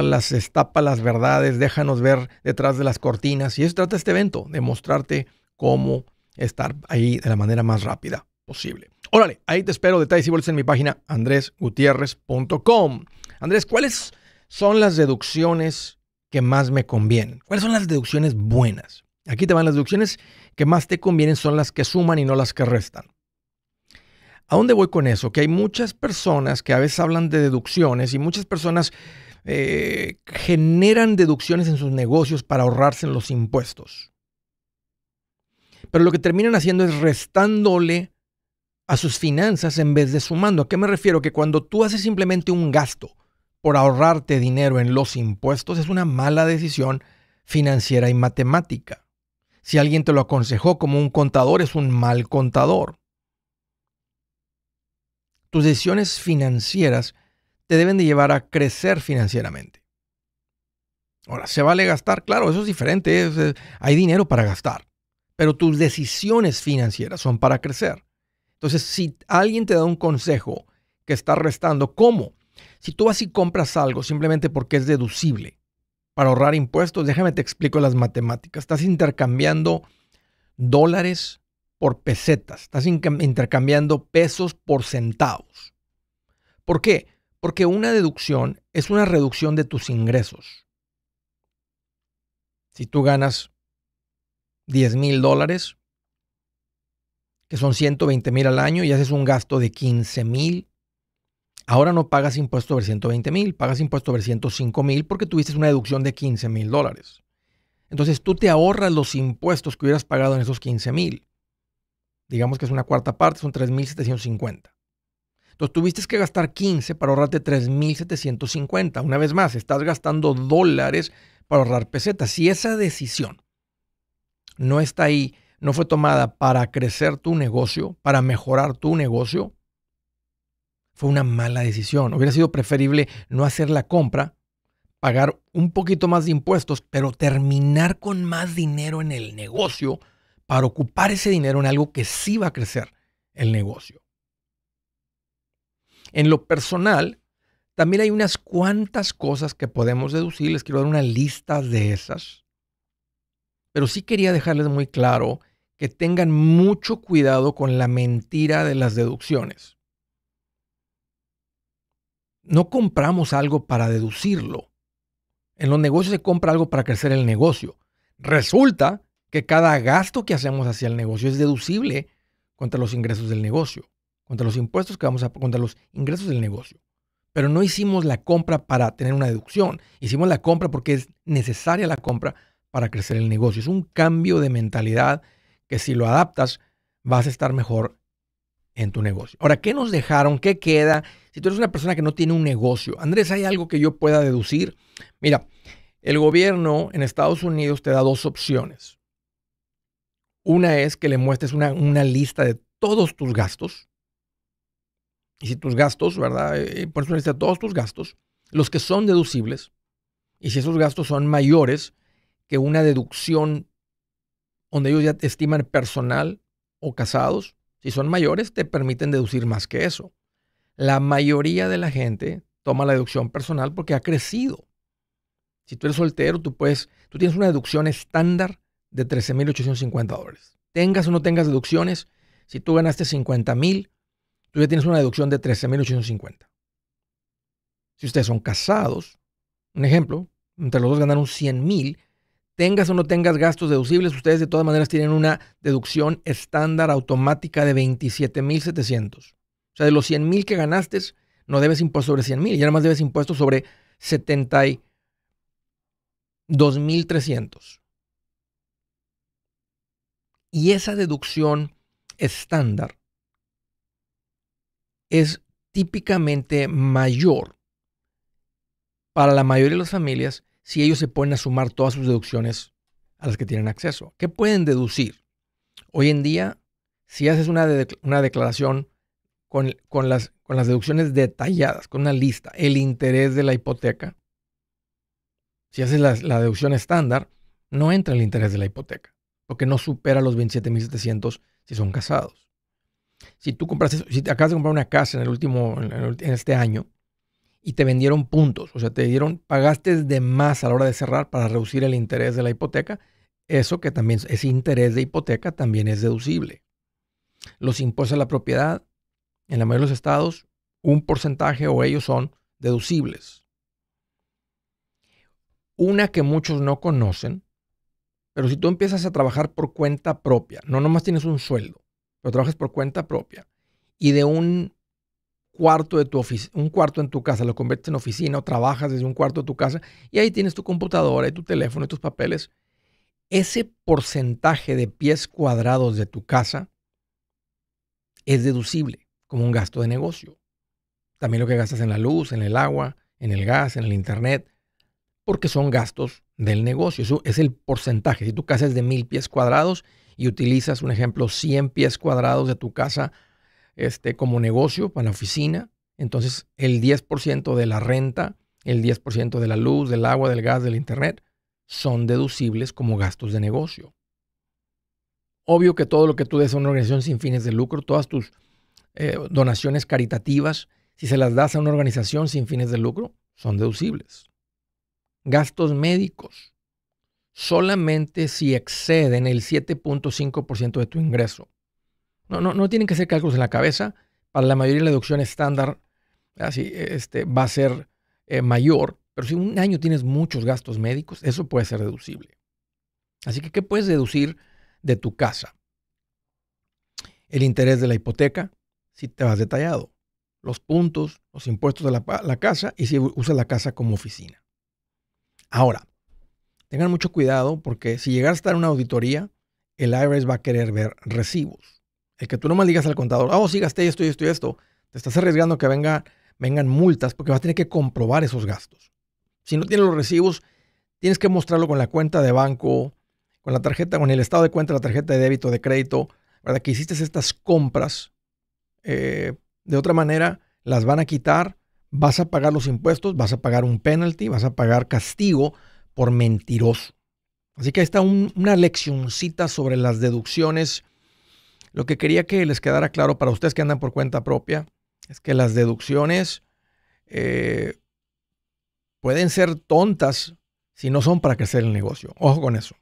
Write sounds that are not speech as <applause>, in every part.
las estapa, las verdades, déjanos ver detrás de las cortinas. Y eso trata este evento, de mostrarte cómo estar ahí de la manera más rápida posible. Órale, ahí te espero. Detalles y bolsas en mi página andresgutierrez.com. Andrés, ¿cuáles son las deducciones que más me convienen? ¿Cuáles son las deducciones buenas? Aquí te van las deducciones que más te convienen son las que suman y no las que restan. ¿A dónde voy con eso? Que hay muchas personas que a veces hablan de deducciones y muchas personas eh, generan deducciones en sus negocios para ahorrarse en los impuestos. Pero lo que terminan haciendo es restándole a sus finanzas en vez de sumando. ¿A qué me refiero? Que cuando tú haces simplemente un gasto por ahorrarte dinero en los impuestos es una mala decisión financiera y matemática. Si alguien te lo aconsejó como un contador, es un mal contador. Tus decisiones financieras te deben de llevar a crecer financieramente. Ahora, ¿se vale gastar? Claro, eso es diferente. hay dinero para gastar, pero tus decisiones financieras son para crecer. Entonces, si alguien te da un consejo que está restando, ¿cómo? Si tú así compras algo simplemente porque es deducible para ahorrar impuestos, déjame te explico las matemáticas. Estás intercambiando dólares por pesetas, estás intercambiando pesos por centavos. ¿Por qué? Porque una deducción es una reducción de tus ingresos. Si tú ganas 10 mil dólares, que son 120 mil al año, y haces un gasto de 15 mil, ahora no pagas impuesto sobre 120 mil, pagas impuesto sobre 105 mil porque tuviste una deducción de 15 mil dólares. Entonces tú te ahorras los impuestos que hubieras pagado en esos 15 mil. Digamos que es una cuarta parte, son 3.750. Entonces tuviste que gastar 15 para ahorrarte 3.750. Una vez más, estás gastando dólares para ahorrar pesetas. Si esa decisión no está ahí, no fue tomada para crecer tu negocio, para mejorar tu negocio, fue una mala decisión. Hubiera sido preferible no hacer la compra, pagar un poquito más de impuestos, pero terminar con más dinero en el negocio para ocupar ese dinero en algo que sí va a crecer el negocio. En lo personal, también hay unas cuantas cosas que podemos deducir. Les quiero dar una lista de esas. Pero sí quería dejarles muy claro que tengan mucho cuidado con la mentira de las deducciones. No compramos algo para deducirlo. En los negocios se compra algo para crecer el negocio. Resulta que cada gasto que hacemos hacia el negocio es deducible contra los ingresos del negocio contra los impuestos que vamos a, contra los ingresos del negocio. Pero no hicimos la compra para tener una deducción, hicimos la compra porque es necesaria la compra para crecer el negocio. Es un cambio de mentalidad que si lo adaptas vas a estar mejor en tu negocio. Ahora, ¿qué nos dejaron? ¿Qué queda? Si tú eres una persona que no tiene un negocio, Andrés, ¿hay algo que yo pueda deducir? Mira, el gobierno en Estados Unidos te da dos opciones. Una es que le muestres una, una lista de todos tus gastos y si tus gastos, ¿verdad? Eh, eh, por eso todos tus gastos, los que son deducibles, y si esos gastos son mayores que una deducción donde ellos ya te estiman personal o casados, si son mayores, te permiten deducir más que eso. La mayoría de la gente toma la deducción personal porque ha crecido. Si tú eres soltero, tú puedes, tú tienes una deducción estándar de 13.850 dólares. Tengas o no tengas deducciones, si tú ganaste 50.000, tú ya tienes una deducción de 13.850. Si ustedes son casados, un ejemplo, entre los dos ganaron 100.000, tengas o no tengas gastos deducibles, ustedes de todas maneras tienen una deducción estándar automática de 27.700. O sea, de los 100.000 que ganaste, no debes impuesto sobre 100.000, ya nada más debes impuesto sobre 72.300. Y esa deducción estándar es típicamente mayor para la mayoría de las familias si ellos se ponen a sumar todas sus deducciones a las que tienen acceso. ¿Qué pueden deducir? Hoy en día, si haces una, una declaración con, las, con las deducciones detalladas, con una lista, el interés de la hipoteca, si haces la, la deducción estándar, no entra el interés de la hipoteca, porque no supera los 27.700 si son casados si tú compras, si te acabas de comprar una casa en el último, en este año, y te vendieron puntos, o sea, te dieron, pagaste de más a la hora de cerrar para reducir el interés de la hipoteca, eso que también es interés de hipoteca también es deducible. Los impuestos a la propiedad, en la mayoría de los estados, un porcentaje o ellos son deducibles. Una que muchos no conocen, pero si tú empiezas a trabajar por cuenta propia, no nomás tienes un sueldo, pero trabajas por cuenta propia y de un cuarto de tu un cuarto en tu casa lo conviertes en oficina o trabajas desde un cuarto de tu casa y ahí tienes tu computadora y tu teléfono y tus papeles, ese porcentaje de pies cuadrados de tu casa es deducible como un gasto de negocio. También lo que gastas en la luz, en el agua, en el gas, en el internet, porque son gastos del negocio. Eso es el porcentaje. Si tu casa es de mil pies cuadrados y utilizas, un ejemplo, 100 pies cuadrados de tu casa este, como negocio, para la oficina, entonces el 10% de la renta, el 10% de la luz, del agua, del gas, del internet, son deducibles como gastos de negocio. Obvio que todo lo que tú des a una organización sin fines de lucro, todas tus eh, donaciones caritativas, si se las das a una organización sin fines de lucro, son deducibles. Gastos médicos, solamente si exceden el 7.5% de tu ingreso. No, no, no, tienen que ser cálculos en la cabeza. Para la mayoría la deducción estándar así, este, va a ser eh, mayor. Pero si un año tienes muchos gastos médicos, eso puede ser deducible. Así que, ¿qué puedes deducir de tu casa? El interés de la hipoteca, si te vas detallado. Los puntos, los impuestos de la casa y si usas la casa como oficina. Ahora, tengan mucho cuidado porque si llegas a estar en una auditoría, el IRS va a querer ver recibos. El que tú nomás digas al contador, oh, sí, gasté esto y esto y esto, te estás arriesgando que venga, vengan multas porque vas a tener que comprobar esos gastos. Si no tienes los recibos, tienes que mostrarlo con la cuenta de banco, con la tarjeta, con el estado de cuenta, la tarjeta de débito, de crédito, Que hiciste estas compras. Eh, de otra manera, las van a quitar, vas a pagar los impuestos, vas a pagar un penalty, vas a pagar castigo por mentiroso. Así que ahí está una leccioncita sobre las deducciones. Lo que quería que les quedara claro para ustedes que andan por cuenta propia es que las deducciones eh, pueden ser tontas si no son para crecer el negocio. Ojo con eso.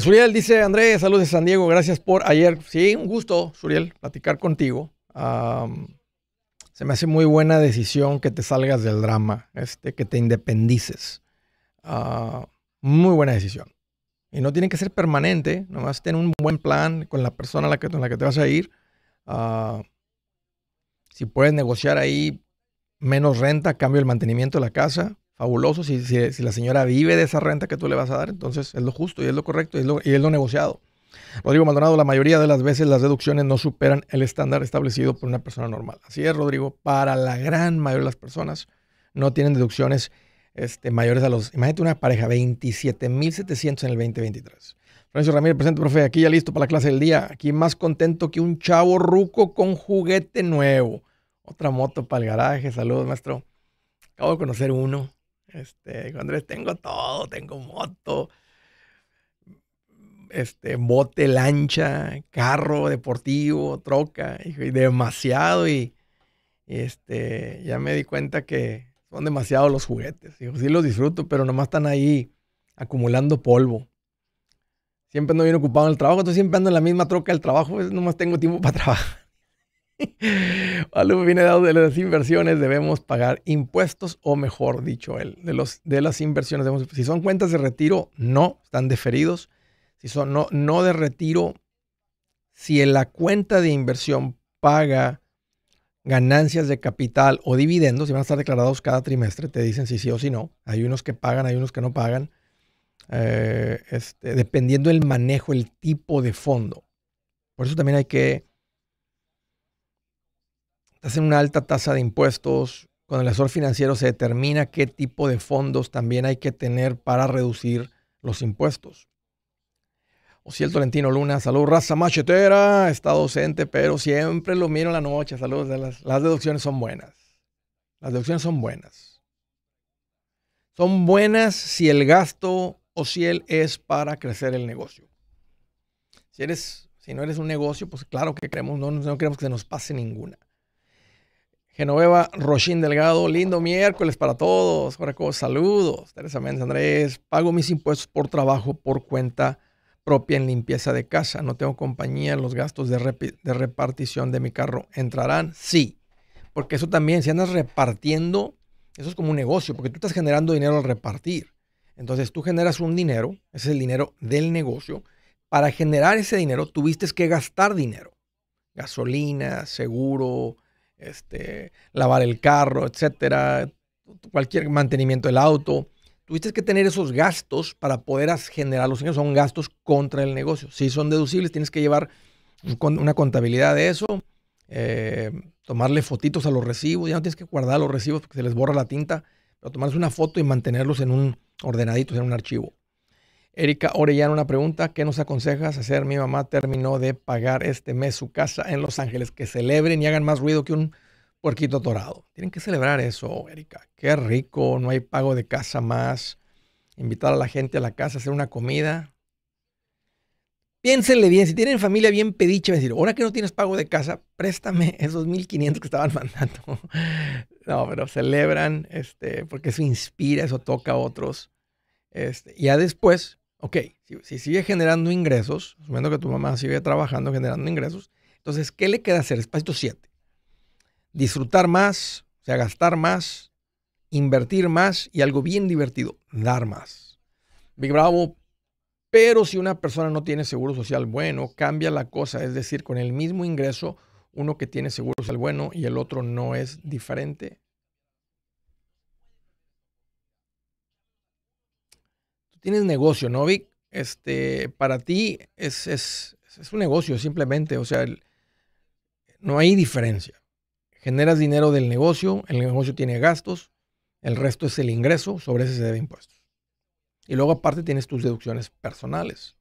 Suriel dice, Andrés, saludos de San Diego, gracias por ayer. Sí, un gusto, Suriel, platicar contigo. se me hace muy buena decisión que te salgas del drama, este, que te independices. Ah, muy buena decisión. Y no tiene que ser permanente, nomás ten un buen plan con la persona a la que, con la que te vas a ir. Ah, si puedes negociar ahí menos renta, cambio el mantenimiento de la casa, fabuloso. Si, la señora vive de esa renta que tú le vas a dar, entonces es lo justo y es lo correcto y es lo, negociado. Rodrigo Maldonado, la mayoría de las veces las deducciones no superan el estándar establecido por una persona normal. Así es, Rodrigo, para la gran mayoría de las personas no tienen deducciones este, mayores a los... Imagínate una pareja, 27.700 en el 2023. Francisco Ramírez, presente, profe, aquí ya listo para la clase del día. Aquí más contento que un chavo ruco con juguete nuevo. Otra moto para el garaje, saludos, maestro. Acabo de conocer uno este, Andrés tengo todo, tengo moto, este, bote, lancha, carro deportivo, troca, y demasiado. Y, este, ya me di cuenta que son demasiados los juguetes. Dijo, sí los disfruto, pero nomás están ahí acumulando polvo. Siempre ando bien ocupado en el trabajo, estoy siempre ando en la misma troca del trabajo, pues nomás tengo tiempo para trabajar. <laughs> viene dado de las inversiones debemos pagar impuestos, o mejor dicho, él, de, los, de las inversiones Si son cuentas de retiro, no, están deferidos. Si son no, no de retiro, si en la cuenta de inversión paga ganancias de capital o dividendos, y van a estar declarados cada trimestre, te dicen si sí o si no. Hay unos que pagan, hay unos que no pagan, eh, este, dependiendo del manejo, el tipo de fondo. Por eso también hay que hacen una alta tasa de impuestos. Con el asesor financiero se determina qué tipo de fondos también hay que tener para reducir los impuestos. o si el Tolentino Luna, salud, raza machetera, está docente, pero siempre lo miro en la noche. Saludos, las, deducciones son buenas. Las deducciones son buenas. Son buenas si el gasto o si él es para crecer el negocio. Si, eres, si no eres un negocio, pues claro que queremos, no, no queremos que se nos pase ninguna. Genoveva Rochín Delgado, lindo miércoles para todos. saludos. Teresa Méndez Andrés, pago mis impuestos por trabajo por cuenta propia en limpieza de casa. No tengo compañía, los gastos de, de repartición de mi carro entrarán. Sí, porque eso también, si andas repartiendo, eso es como un negocio, porque tú estás generando dinero al repartir. Entonces tú generas un dinero, ese es el dinero del negocio. Para generar ese dinero tuviste que gastar dinero. Gasolina, seguro, este, lavar el carro, etcétera, cualquier mantenimiento del auto. Tuviste que tener esos gastos para poder generar los ingresos. Son gastos contra el negocio. Si son deducibles, tienes que llevar una contabilidad de eso, eh, tomarle fotitos a los recibos. Ya no tienes que guardar los recibos porque se les borra la tinta, pero tomarles una foto y mantenerlos en un ordenadito, en un archivo. Erika Orellana, una pregunta. ¿Qué nos aconsejas hacer? Mi mamá terminó de pagar este mes su casa en Los Ángeles. Que celebren y hagan más ruido que un puerquito torado. Tienen que celebrar eso, Erika. Qué rico, no hay pago de casa más. Invitar a la gente a la casa, hacer una comida. Piénsenle bien, si tienen familia bien pedicha, decir, ahora que no tienes pago de casa, préstame esos 1500 que estaban <laughs> mandando. no, pero celebran, este, porque eso inspira, eso toca a otros. Este, ya después, Ok, si, sigue generando ingresos, asumiendo que tu mamá sigue trabajando, generando ingresos, entonces, ¿qué le queda hacer? Espacito 7. Disfrutar más, o sea, gastar más, invertir más y algo bien divertido, dar más. Big Bravo, pero si una persona no tiene seguro social bueno, cambia la cosa, es decir, con el mismo ingreso, uno que tiene seguro social bueno y el otro no es diferente, tienes negocio, ¿no, Vic? Este, para ti es, un negocio simplemente, o sea, no hay diferencia. Generas dinero del negocio, el negocio tiene gastos, el resto es el ingreso, sobre ese se debe impuestos. Y luego aparte tienes tus deducciones personales.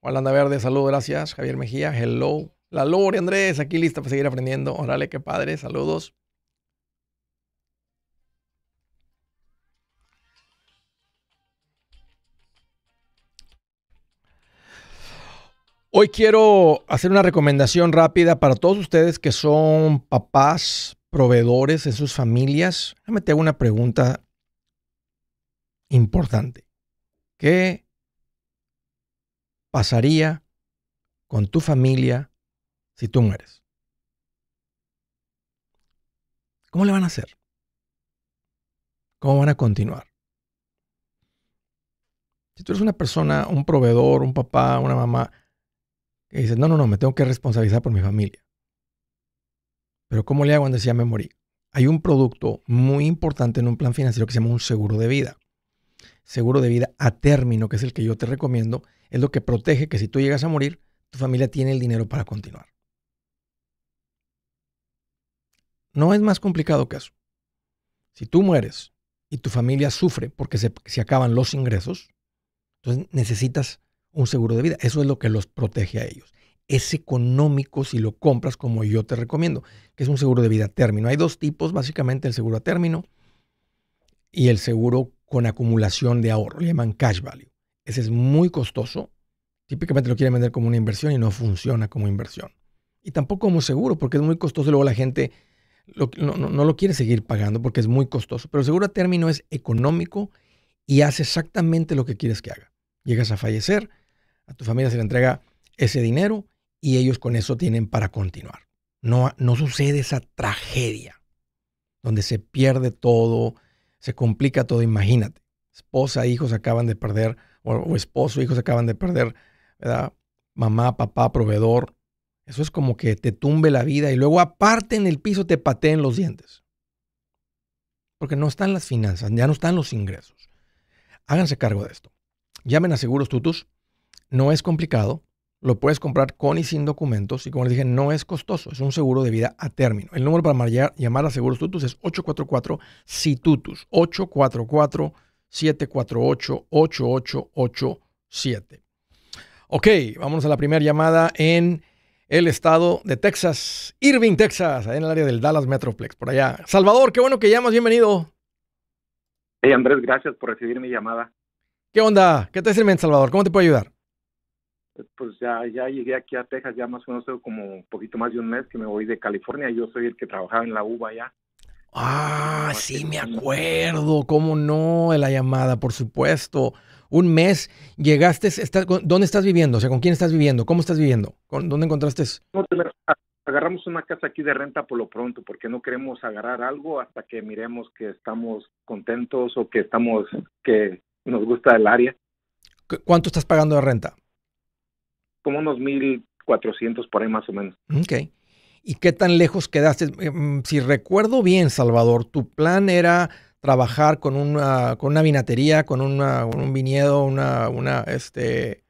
Juan Verde, saludos, gracias. Javier Mejía, hello. La Lore Andrés, aquí lista para seguir aprendiendo. Órale, qué padre, saludos. Hoy quiero hacer una recomendación rápida para todos ustedes que son papás, proveedores en sus familias. Déjame te una pregunta importante. ¿Qué pasaría con tu familia si tú mueres? ¿Cómo le van a hacer? ¿Cómo van a continuar? Si tú eres una persona, un proveedor, un papá, una mamá, y dices, no, no, no, me tengo que responsabilizar por mi familia. Pero ¿cómo le hago cuando decía me morí? Hay un producto muy importante en un plan financiero que se llama un seguro de vida. Seguro de vida a término, que es el que yo te recomiendo, es lo que protege que si tú llegas a morir, tu familia tiene el dinero para continuar. No es más complicado que eso. Si tú mueres y tu familia sufre porque se acaban los ingresos, entonces necesitas un seguro de vida. Eso es lo que los protege a ellos. Es económico si lo compras como yo te recomiendo, que es un seguro de vida a término. Hay dos tipos, básicamente el seguro a término y el seguro con acumulación de ahorro, le llaman cash value. Ese es muy costoso, típicamente lo quieren vender como una inversión y no funciona como inversión. Y tampoco como seguro, porque es muy costoso y luego la gente no, no lo quiere seguir pagando porque es muy costoso. Pero el seguro a término es económico y hace exactamente lo que quieres que haga. Llegas a fallecer, a tu familia se le entrega ese dinero y ellos con eso tienen para continuar. No, no sucede esa tragedia donde se pierde todo, se complica todo, imagínate. Esposa, hijos acaban de perder, o, o esposo, hijos acaban de perder, ¿verdad? Mamá, papá, proveedor. Eso es como que te tumbe la vida y luego aparte en el piso te pateen los dientes. Porque no están las finanzas, ya no están los ingresos. Háganse cargo de esto. Llamen a Seguros Tutus no es complicado, lo puedes comprar con y sin documentos y como les dije, no es costoso, es un seguro de vida a término. El número para llamar a Seguros Tutus es 844-SITUTUS, 844-748-8887. Ok, vamos a la primera llamada en el estado de Texas, Irving, Texas, en el área del Dallas Metroplex, por allá. Salvador, qué bueno que llamas, bienvenido. Hey Andrés, gracias por recibir mi llamada. ¿Qué onda? ¿Qué te sirve, Salvador? ¿Cómo te puedo ayudar? pues ya, ya llegué aquí a Texas, ya más o menos como un poquito más de un mes que me voy de California. Yo soy el que trabajaba en la UVA ya. Ah, sí, me acuerdo, cómo no, la llamada, por supuesto. Un mes, llegaste, ¿dónde estás viviendo? O sea, ¿con quién estás viviendo? ¿Cómo estás viviendo? ¿Dónde encontraste? agarramos una casa aquí de renta por lo pronto, porque no queremos agarrar algo hasta que miremos que estamos contentos o que estamos, que nos gusta el área. ¿Cuánto estás pagando de renta? como unos 1.400 por ahí más o menos. Ok. ¿Y qué tan lejos quedaste? Eh, mm, si recuerdo bien, Salvador, tu plan era trabajar con una, con una vinatería, con, una, un viñedo, una, una, este,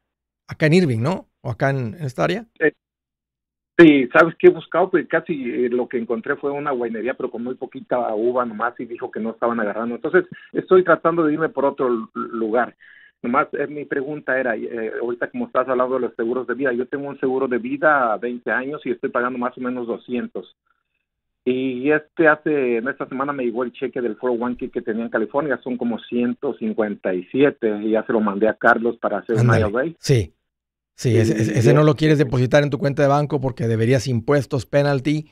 acá en Irving, ¿no? ¿O acá en, esta área? Eh, sí, ¿sabes qué he buscado? Pues casi eh, lo que encontré fue una guainería, pero con muy poquita uva nomás y dijo que no estaban agarrando. Entonces, estoy tratando de irme por otro lugar. Nomás eh, mi pregunta era, eh, ahorita como estás hablando de los seguros de vida, yo tengo un seguro de vida a 20 años y estoy pagando más o menos 200. Y este hace, en esta semana me llegó el cheque del 401k que tenía en California, son como 157 y ya se lo mandé a Carlos para hacer un IRA. Sí, sí, ese, no lo quieres depositar en tu cuenta de banco porque deberías impuestos, penalty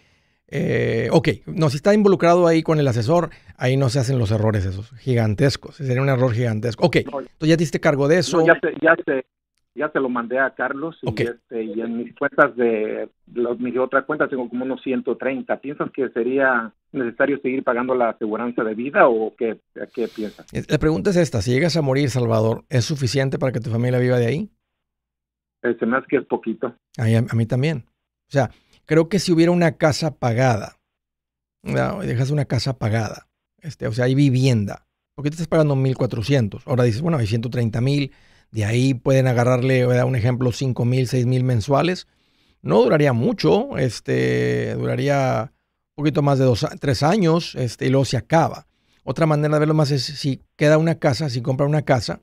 eh, ok, no, si está involucrado ahí con el asesor, ahí no se hacen los errores esos gigantescos. Sería un error gigantesco. Ok, tú ya diste cargo de eso. ya, te, ya, lo mandé a Carlos y, este, y en mis cuentas de los, mis otras cuentas tengo como unos 130. ¿Piensas que sería necesario seguir pagando la aseguranza de vida o qué, qué piensas? La pregunta es esta: si llegas a morir, Salvador, ¿es suficiente para que tu familia viva de ahí? Eh, se que es poquito. a, a mí también. O sea, creo que si hubiera una casa pagada, dejas una casa pagada, este, o sea, hay vivienda, porque te estás pagando 1.400. Ahora dices, bueno, hay 130.000, de ahí pueden agarrarle, dar un ejemplo, 5.000, 6.000 mensuales. No duraría mucho, este, duraría un poquito más de dos, tres años, este, y luego se acaba. Otra manera de verlo más es si queda una casa, si compra una casa,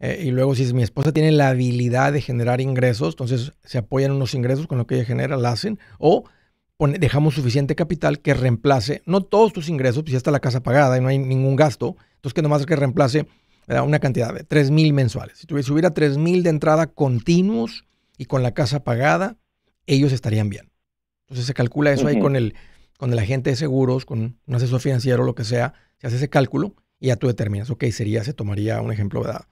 eh, y luego, si mi esposa tiene la habilidad de generar ingresos, entonces se apoyan unos ingresos con lo que ella genera, la hacen. O dejamos suficiente capital que reemplace, no todos tus ingresos, pues ya está la casa pagada y no hay ningún gasto. Entonces, que nomás que reemplace eh, una cantidad de 3 mil mensuales. Si tuviera, 3 mil de entrada continuos y con la casa pagada, ellos estarían bien. Entonces, se calcula eso ahí con el, con el agente de seguros, con un asesor financiero, lo que sea. Se hace ese cálculo y ya tú determinas, ok, sería, se tomaría un ejemplo, ¿verdad?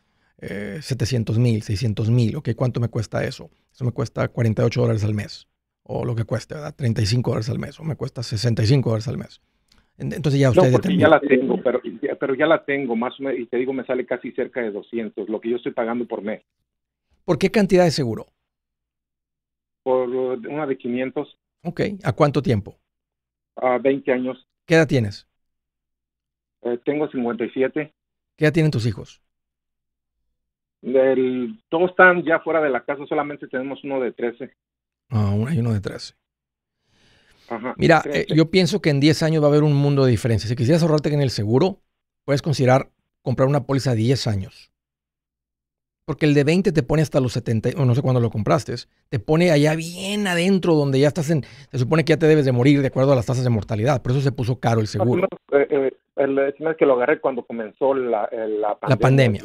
700 eh, mil, 600 mil, ok, ¿cuánto me cuesta eso? Eso me cuesta 48 dólares al mes, o lo que cueste, ¿verdad? 35 dólares al mes, o me cuesta 65 dólares al mes. Entonces ya usted... ya la tengo, pero, pero ya la tengo, más o menos, y te digo, me sale casi cerca de 200, lo que yo estoy pagando por mes. ¿Por qué cantidad de seguro? Por uh, una de 500. Ok, ¿a cuánto tiempo? A 20 años. ¿Qué edad tienes? Eh, tengo 57. ¿Qué edad tienen tus hijos? todos están ya fuera de la casa, solamente tenemos uno de 13. Ah, hay uno de 13. Ajá, Mira, eh, yo pienso que en 10 años va a haber un mundo de diferencia. Si quisieras ahorrarte en el seguro, puedes considerar comprar una póliza de 10 años. Porque el de 20 te pone hasta los 70, o no sé cuándo lo compraste, te pone allá bien adentro donde ya estás en, se supone que ya te debes de morir de acuerdo a las tasas de mortalidad, por eso se puso caro el seguro. Eh, eh, el, eh, mes que lo agarré cuando comenzó la, pandemia. Eh, la pandemia,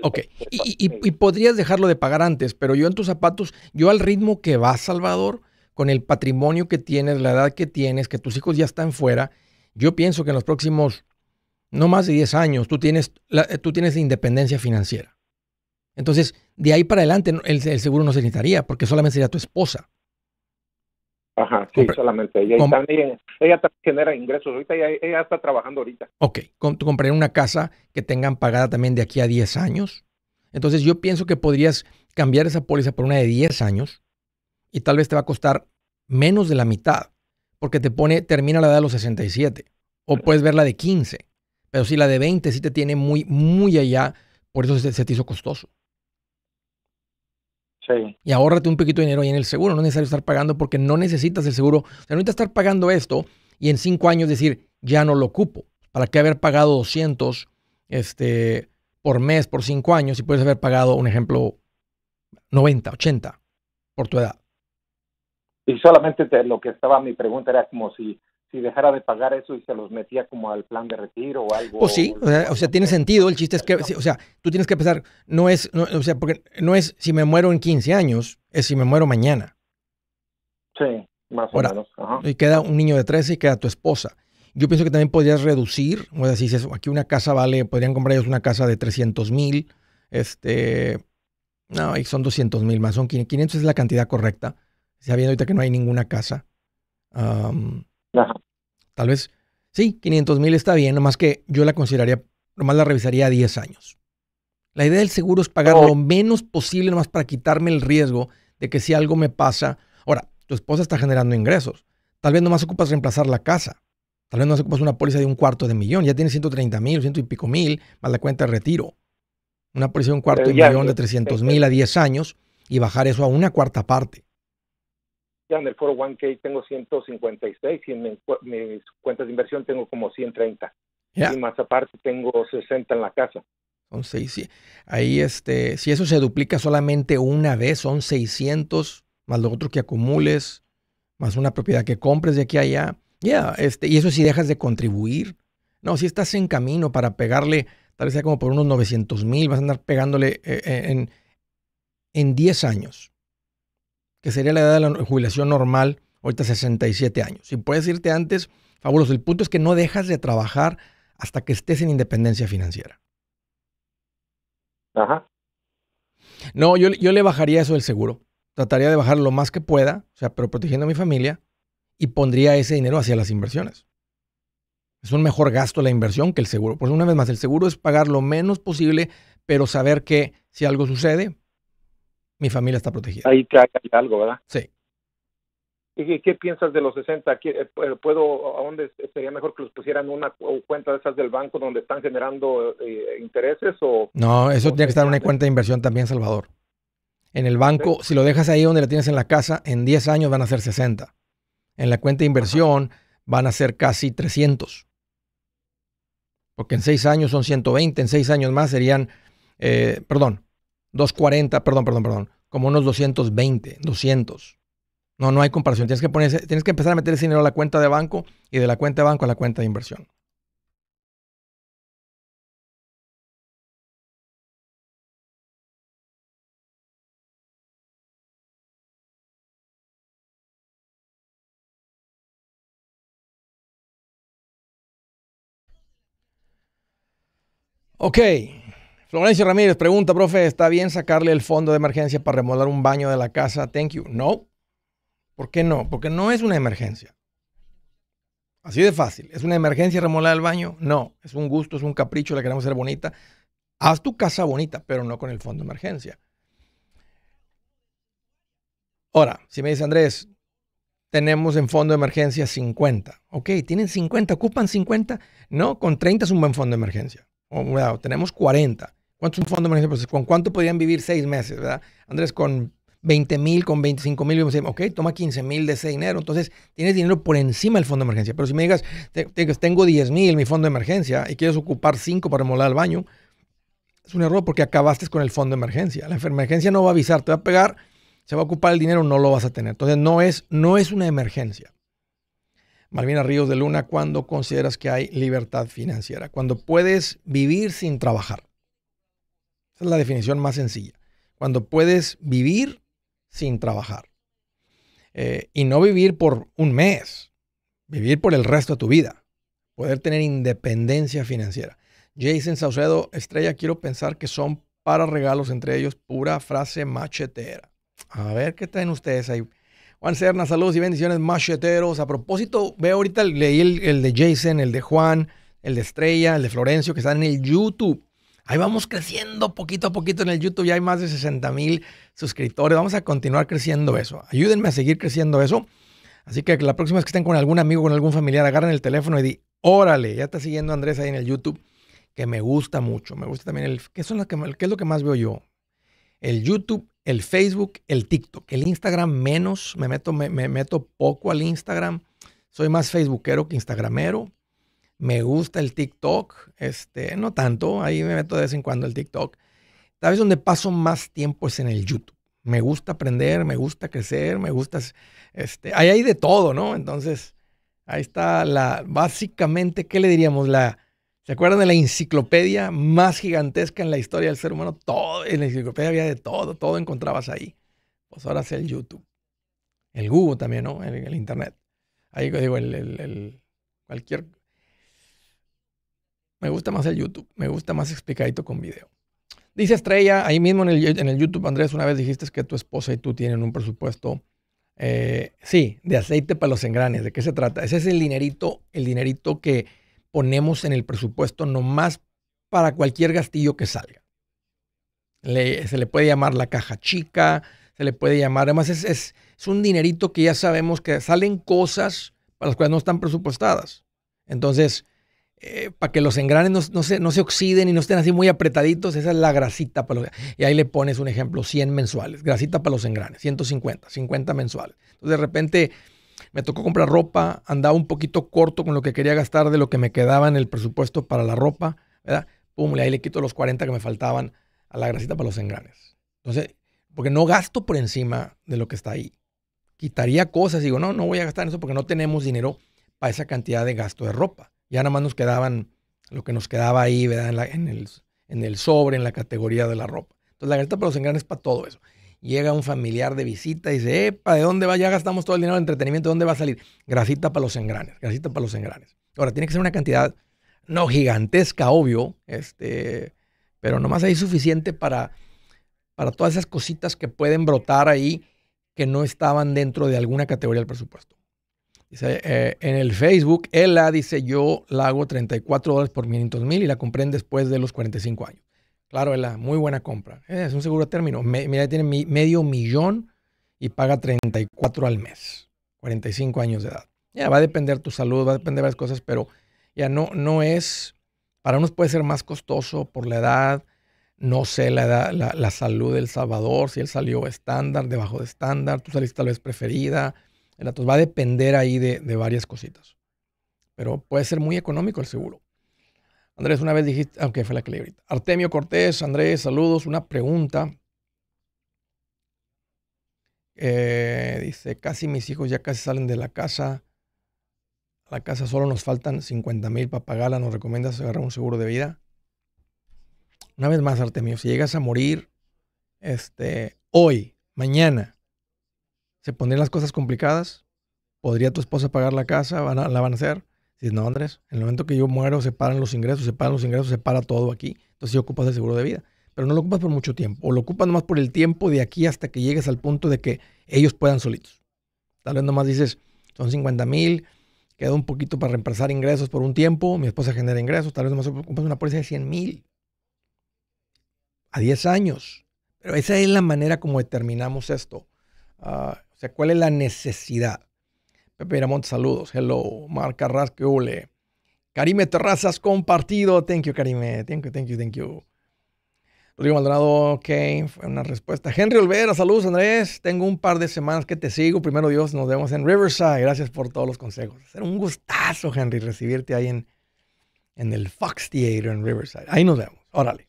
ok, Y, podrías dejarlo de pagar antes, pero yo en tus zapatos, yo al ritmo que va Salvador, con el patrimonio que tienes, la edad que tienes, que tus hijos ya están fuera, yo pienso que en los próximos, no más de 10 años, tú tienes eh, tú tienes independencia financiera. Entonces, de ahí para adelante el seguro no se necesitaría, porque solamente sería tu esposa. Ajá, sí, solamente ella. también, ella también genera ingresos. Ahorita ella, está trabajando ahorita. Ok, comprar una casa que tengan pagada también de aquí a 10 años. Entonces yo pienso que podrías cambiar esa póliza por una de 10 años y tal vez te va a costar menos de la mitad porque te pone, termina la edad de los 67. O puedes ver la de 15. Pero si la de 20 sí te tiene muy, muy allá, por eso se te hizo costoso. Y ahórrate un poquito de dinero ahí en el seguro. No es necesario estar pagando porque no necesitas el seguro. O sea, no necesitas estar pagando esto y en cinco años decir, ya no lo ocupo. ¿Para qué haber pagado 200 este, por mes por cinco años si puedes haber pagado, un ejemplo, 90, 80 por tu edad? Y solamente te, lo que estaba mi pregunta era como si si dejara de pagar eso y se los metía como al plan de retiro o algo. Pues o sí, o sea, tiene sentido. El chiste es que, o sea, tú tienes que pensar, no es, o sea, porque no es si me muero en 15 años, es si me muero mañana. Sí, más o menos. Y queda un niño de 13 y queda tu esposa. Yo pienso que también podrías reducir, o sea, si dices, aquí una casa vale, podrían comprar ellos una casa de 300 mil, este, no, son 200 mil más, son 500, es la cantidad correcta, sabiendo ahorita que no hay ninguna casa. Tal vez, sí, 500 mil está bien, nomás que yo la consideraría, nomás la revisaría a 10 años. La idea del seguro es pagar oh. lo menos posible nomás para quitarme el riesgo de que si algo me pasa. Ahora, tu esposa está generando ingresos. Tal vez nomás ocupas reemplazar la casa. Tal vez nomás ocupas una póliza de un cuarto de millón. Ya tienes 130 mil, ciento y pico mil, más la cuenta de retiro. Una póliza de un cuarto eh, de millón de 300 mil a 10 años y bajar eso a una cuarta parte. Ya en el foro k tengo 156 y en mis, cuentas de inversión tengo como 130. Y más aparte tengo 60 en la casa. Son 600. ahí este, si eso se duplica solamente una vez, son 600 más lo otro que acumules, más una propiedad que compres de aquí a allá. Ya, este, y eso si dejas de contribuir. No, si estás en camino para pegarle, tal vez sea como por unos 900 mil, vas a andar pegándole eh, eh, en, en 10 años que sería la edad de la jubilación normal, ahorita 67 años. Si puedes irte antes, fabuloso. El punto es que no dejas de trabajar hasta que estés en independencia financiera. Ajá. No, yo, yo le bajaría eso del seguro. Trataría de bajar lo más que pueda, o sea, pero protegiendo a mi familia y pondría ese dinero hacia las inversiones. Es un mejor gasto la inversión que el seguro. pues una vez más, el seguro es pagar lo menos posible, pero saber que si algo sucede, mi familia está protegida. Ahí cae algo, ¿verdad? Sí. ¿Y qué piensas de los 60? Eh, ¿Puedo, ¿A dónde sería mejor que los pusieran una cuenta de esas del banco donde están generando eh, intereses? o No, eso tiene que estar en una cuenta de inversión también, Salvador. En el banco, si lo dejas ahí donde la tienes en la casa, en 10 años van a ser 60. En la cuenta de inversión van a ser casi 300. Porque en 6 años son 120, en 6 años más serían, eh, perdón, 240, perdón, perdón, perdón, como unos 220, 200. No, no hay comparación. Tienes que, tienes que empezar a meter ese dinero a la cuenta de banco y de la cuenta de banco a la cuenta de inversión. Ok. Florencio Ramírez pregunta, profe, ¿está bien sacarle el fondo de emergencia para remodelar un baño de la casa? Thank you. No. ¿Por qué no? Porque no es una emergencia. Así de fácil. ¿Es una emergencia remodelar el baño? No. Es un gusto, es un capricho, la queremos hacer bonita. Haz tu casa bonita, pero no con el fondo de emergencia. Ahora, si me dice Andrés, tenemos en fondo de emergencia 50. Ok, tienen 50, ocupan 50. No, con 30 es un buen fondo de emergencia. tenemos 40. ¿Cuánto es un fondo de emergencia? Pues, ¿Con cuánto podrían vivir seis meses, verdad? Andrés, con 20 mil, con 25 mil, ok, toma 15 mil de ese dinero. Entonces, tienes dinero por encima del fondo de emergencia. Pero si me digas, tengo 10 mil mi fondo de emergencia y quieres ocupar 5 para molar el baño, es un error porque acabaste con el fondo de emergencia. La emergencia no va a avisar, te va a pegar, se va a ocupar el dinero, no lo vas a tener. Entonces, no es, no es una emergencia. Malvina Ríos de Luna, ¿cuándo consideras que hay libertad financiera? Cuando puedes vivir sin trabajar. Esa es la definición más sencilla. Cuando puedes vivir sin trabajar. Eh, y no vivir por un mes, vivir por el resto de tu vida. Poder tener independencia financiera. Jason Saucedo, estrella, quiero pensar que son para regalos entre ellos, pura frase machetera. A ver qué traen ustedes ahí. Juan Serna, saludos y bendiciones macheteros. A propósito, veo ahorita, leí el, el, de Jason, el de Juan, el de Estrella, el de Florencio, que están en el YouTube. Ahí vamos creciendo poquito a poquito en el YouTube. Ya hay más de 60 mil suscriptores. Vamos a continuar creciendo eso. Ayúdenme a seguir creciendo eso. Así que la próxima vez que estén con algún amigo, con algún familiar, agarren el teléfono y di, órale, ya está siguiendo Andrés ahí en el YouTube, que me gusta mucho. Me gusta también el... ¿Qué, son las que, qué es lo que más veo yo? El YouTube, el Facebook, el TikTok. El Instagram menos. Me meto, me meto poco al Instagram. Soy más facebookero que instagramero. Me gusta el TikTok, este, no tanto, ahí me meto de vez en cuando el TikTok. Tal vez donde paso más tiempo es en el YouTube. Me gusta aprender, me gusta crecer, me gusta, este, ahí hay de todo, ¿no? Entonces, ahí está la, básicamente, ¿qué le diríamos? La, ¿Se acuerdan de la enciclopedia más gigantesca en la historia del ser humano? Todo, en la enciclopedia había de todo, todo encontrabas ahí. Pues ahora es el YouTube. El Google también, ¿no? El, el Internet. Ahí digo, el, el, el, cualquier me gusta más el YouTube. Me gusta más explicadito con video. Dice Estrella, ahí mismo en el, YouTube, Andrés, una vez dijiste que tu esposa y tú tienen un presupuesto, eh, sí, de aceite para los engranes. ¿De qué se trata? Ese es el dinerito, el dinerito que ponemos en el presupuesto nomás para cualquier gastillo que salga. se le puede llamar la caja chica, se le puede llamar, además es, es, es un dinerito que ya sabemos que salen cosas para las cuales no están presupuestadas. Entonces, eh, para que los engranes no, se, oxiden y no estén así muy apretaditos, esa es la grasita para los, Y ahí le pones un ejemplo, 100 mensuales, grasita para los engranes, 150, 50 mensuales. Entonces de repente me tocó comprar ropa, andaba un poquito corto con lo que quería gastar de lo que me quedaba en el presupuesto para la ropa, ¿verdad? Pum, y ahí le quito los 40 que me faltaban a la grasita para los engranes. Entonces, porque no gasto por encima de lo que está ahí. Quitaría cosas, digo, no, no voy a gastar eso porque no tenemos dinero para esa cantidad de gasto de ropa. Ya nada más nos quedaban lo que nos quedaba ahí, ¿verdad? En, el, sobre, en la categoría de la ropa. Entonces la galleta para los engranes es para todo eso. Llega un familiar de visita y dice, epa, ¿de dónde va? Ya gastamos todo el dinero en entretenimiento, dónde va a salir? Grasita para los engranes, grasita para los engranes. Ahora, tiene que ser una cantidad, no gigantesca, obvio, este, pero nomás hay suficiente para, para todas esas cositas que pueden brotar ahí que no estaban dentro de alguna categoría del presupuesto. Dice, eh, en el Facebook, Ella dice, yo la hago 34 dólares por 500 mil y la compré después de los 45 años. Claro, Ella, muy buena compra. Eh, es un seguro término. mira, tiene medio millón y paga 34 al mes. 45 años de edad. Ya, va a depender tu salud, va a depender de varias cosas, pero ya no, no es, para unos puede ser más costoso por la edad, no sé la, la, salud del Salvador, si él salió estándar, debajo de estándar, Tu saliste tal vez preferida, el Va a depender ahí de, varias cositas. Pero puede ser muy económico el seguro. Andrés, una vez dijiste, aunque ah, fue la que leí Artemio Cortés, Andrés, saludos. Una pregunta. Eh, dice, casi mis hijos ya casi salen de la casa. A la casa solo nos faltan 50 mil para pagarla. ¿Nos recomiendas agarrar un seguro de vida? Una vez más, Artemio, si llegas a morir este, hoy, mañana, se pondrían las cosas complicadas. ¿Podría tu esposa pagar la casa? ¿Van a, ¿La van a hacer? Dices, no, Andrés, en el momento que yo muero, se paran los ingresos, se paran los ingresos, se para todo aquí. Entonces, sí ocupas el seguro de vida. Pero no lo ocupas por mucho tiempo. O lo ocupas nomás por el tiempo de aquí hasta que llegues al punto de que ellos puedan solitos. Tal vez nomás dices, son 50 mil, queda un poquito para reemplazar ingresos por un tiempo, mi esposa genera ingresos, tal vez nomás ocupas una póliza de 100 mil. A 10 años. Pero esa es la manera como determinamos esto. Uh, o sea, ¿cuál es la necesidad? Pepe Miramont, saludos. Hello, Marca Rasque, Karime Terrazas, compartido. Thank you, Karime. Thank you, thank you, thank you. Rodrigo Maldonado, ok, fue una respuesta. Henry Olvera, saludos Andrés. Tengo un par de semanas que te sigo. Primero Dios, nos vemos en Riverside. Gracias por todos los consejos. Será un gustazo, Henry, recibirte ahí en, el Fox Theater en Riverside. Ahí nos vemos. Órale.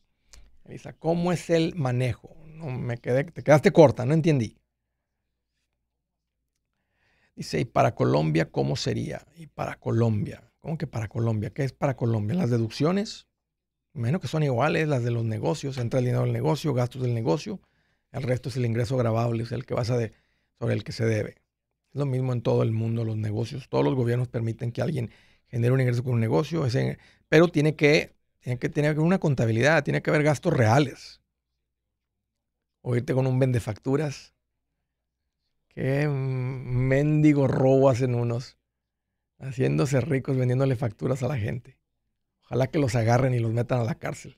Elisa, ¿cómo es el manejo? No me quedé, te quedaste corta, no entendí. Dice, ¿y para Colombia cómo sería? ¿Y para Colombia? ¿Cómo que para Colombia? ¿Qué es para Colombia? ¿Las deducciones? menos que son iguales las de los negocios. Entra el dinero del negocio, gastos del negocio. El resto es el ingreso grabable, es el que vas a de, sobre el que se debe. Es lo mismo en todo el mundo, los negocios. Todos los gobiernos permiten que alguien genere un ingreso con un negocio, pero tiene que, tiene que tener una contabilidad, tiene que haber gastos reales. O irte con un facturas Qué mendigo robo hacen unos, haciéndose ricos vendiéndole facturas a la gente. Ojalá que los agarren y los metan a la cárcel.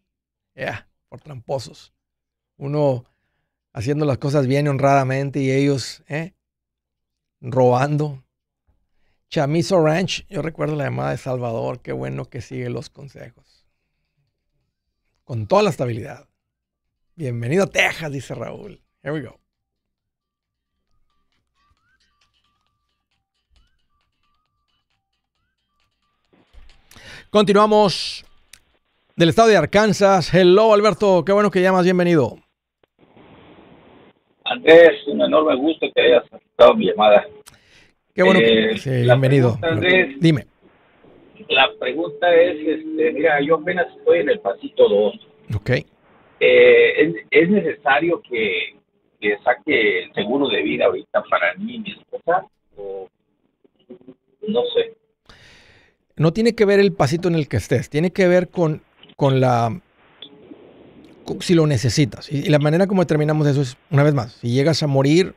Ya, por tramposos. Uno haciendo las cosas bien honradamente y ellos, ¿eh? Robando. Chamizo Ranch, yo recuerdo la llamada de Salvador, qué bueno que sigue los consejos. Con toda la estabilidad. Bienvenido a Texas, dice Raúl. Here we go. Continuamos del estado de Arkansas. Hello, Alberto. Qué bueno que llamas. Bienvenido. Andrés, un enorme gusto que hayas aceptado mi llamada. Qué bueno que eh, bienvenido. Andrés, Dime. La pregunta es, este, mira, yo apenas estoy en el pasito 2. Ok. Eh, es, necesario que, saque el seguro de vida ahorita para mí mi esposa? O, no sé no tiene que ver el pasito en el que estés, tiene que ver con, con la si lo necesitas. Y, la manera como terminamos eso es, una vez más, si llegas a morir,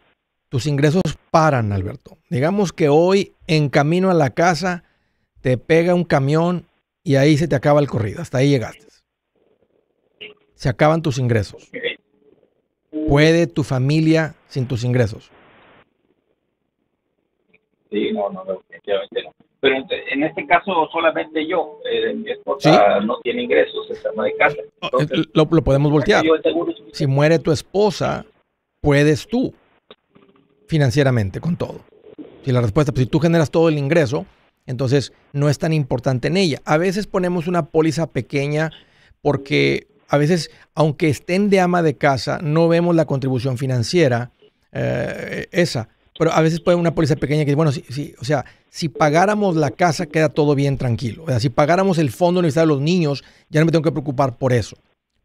tus ingresos paran, Alberto. Digamos que hoy, en camino a la casa, te pega un camión y ahí se te acaba el corrido, hasta ahí llegaste. Se acaban tus ingresos. ¿Puede tu familia sin tus ingresos? Sí, no, no, definitivamente no en este caso solamente yo, eh, mi esposa no tiene ingresos, es ama de casa. Oh, eh, lo, podemos pues, voltear. Si muere tu esposa, puedes tú financieramente con todo. Si la respuesta, pues si tú generas todo el ingreso, entonces no es tan importante en ella. A veces ponemos una póliza pequeña porque a veces, aunque estén de ama de casa, no vemos la contribución financiera eh, esa pero a veces puede una póliza pequeña que, bueno, sí, sí, o sea, si pagáramos la casa queda todo bien tranquilo. O sea, si pagáramos el fondo universitario de los niños, ya no me tengo que preocupar por eso.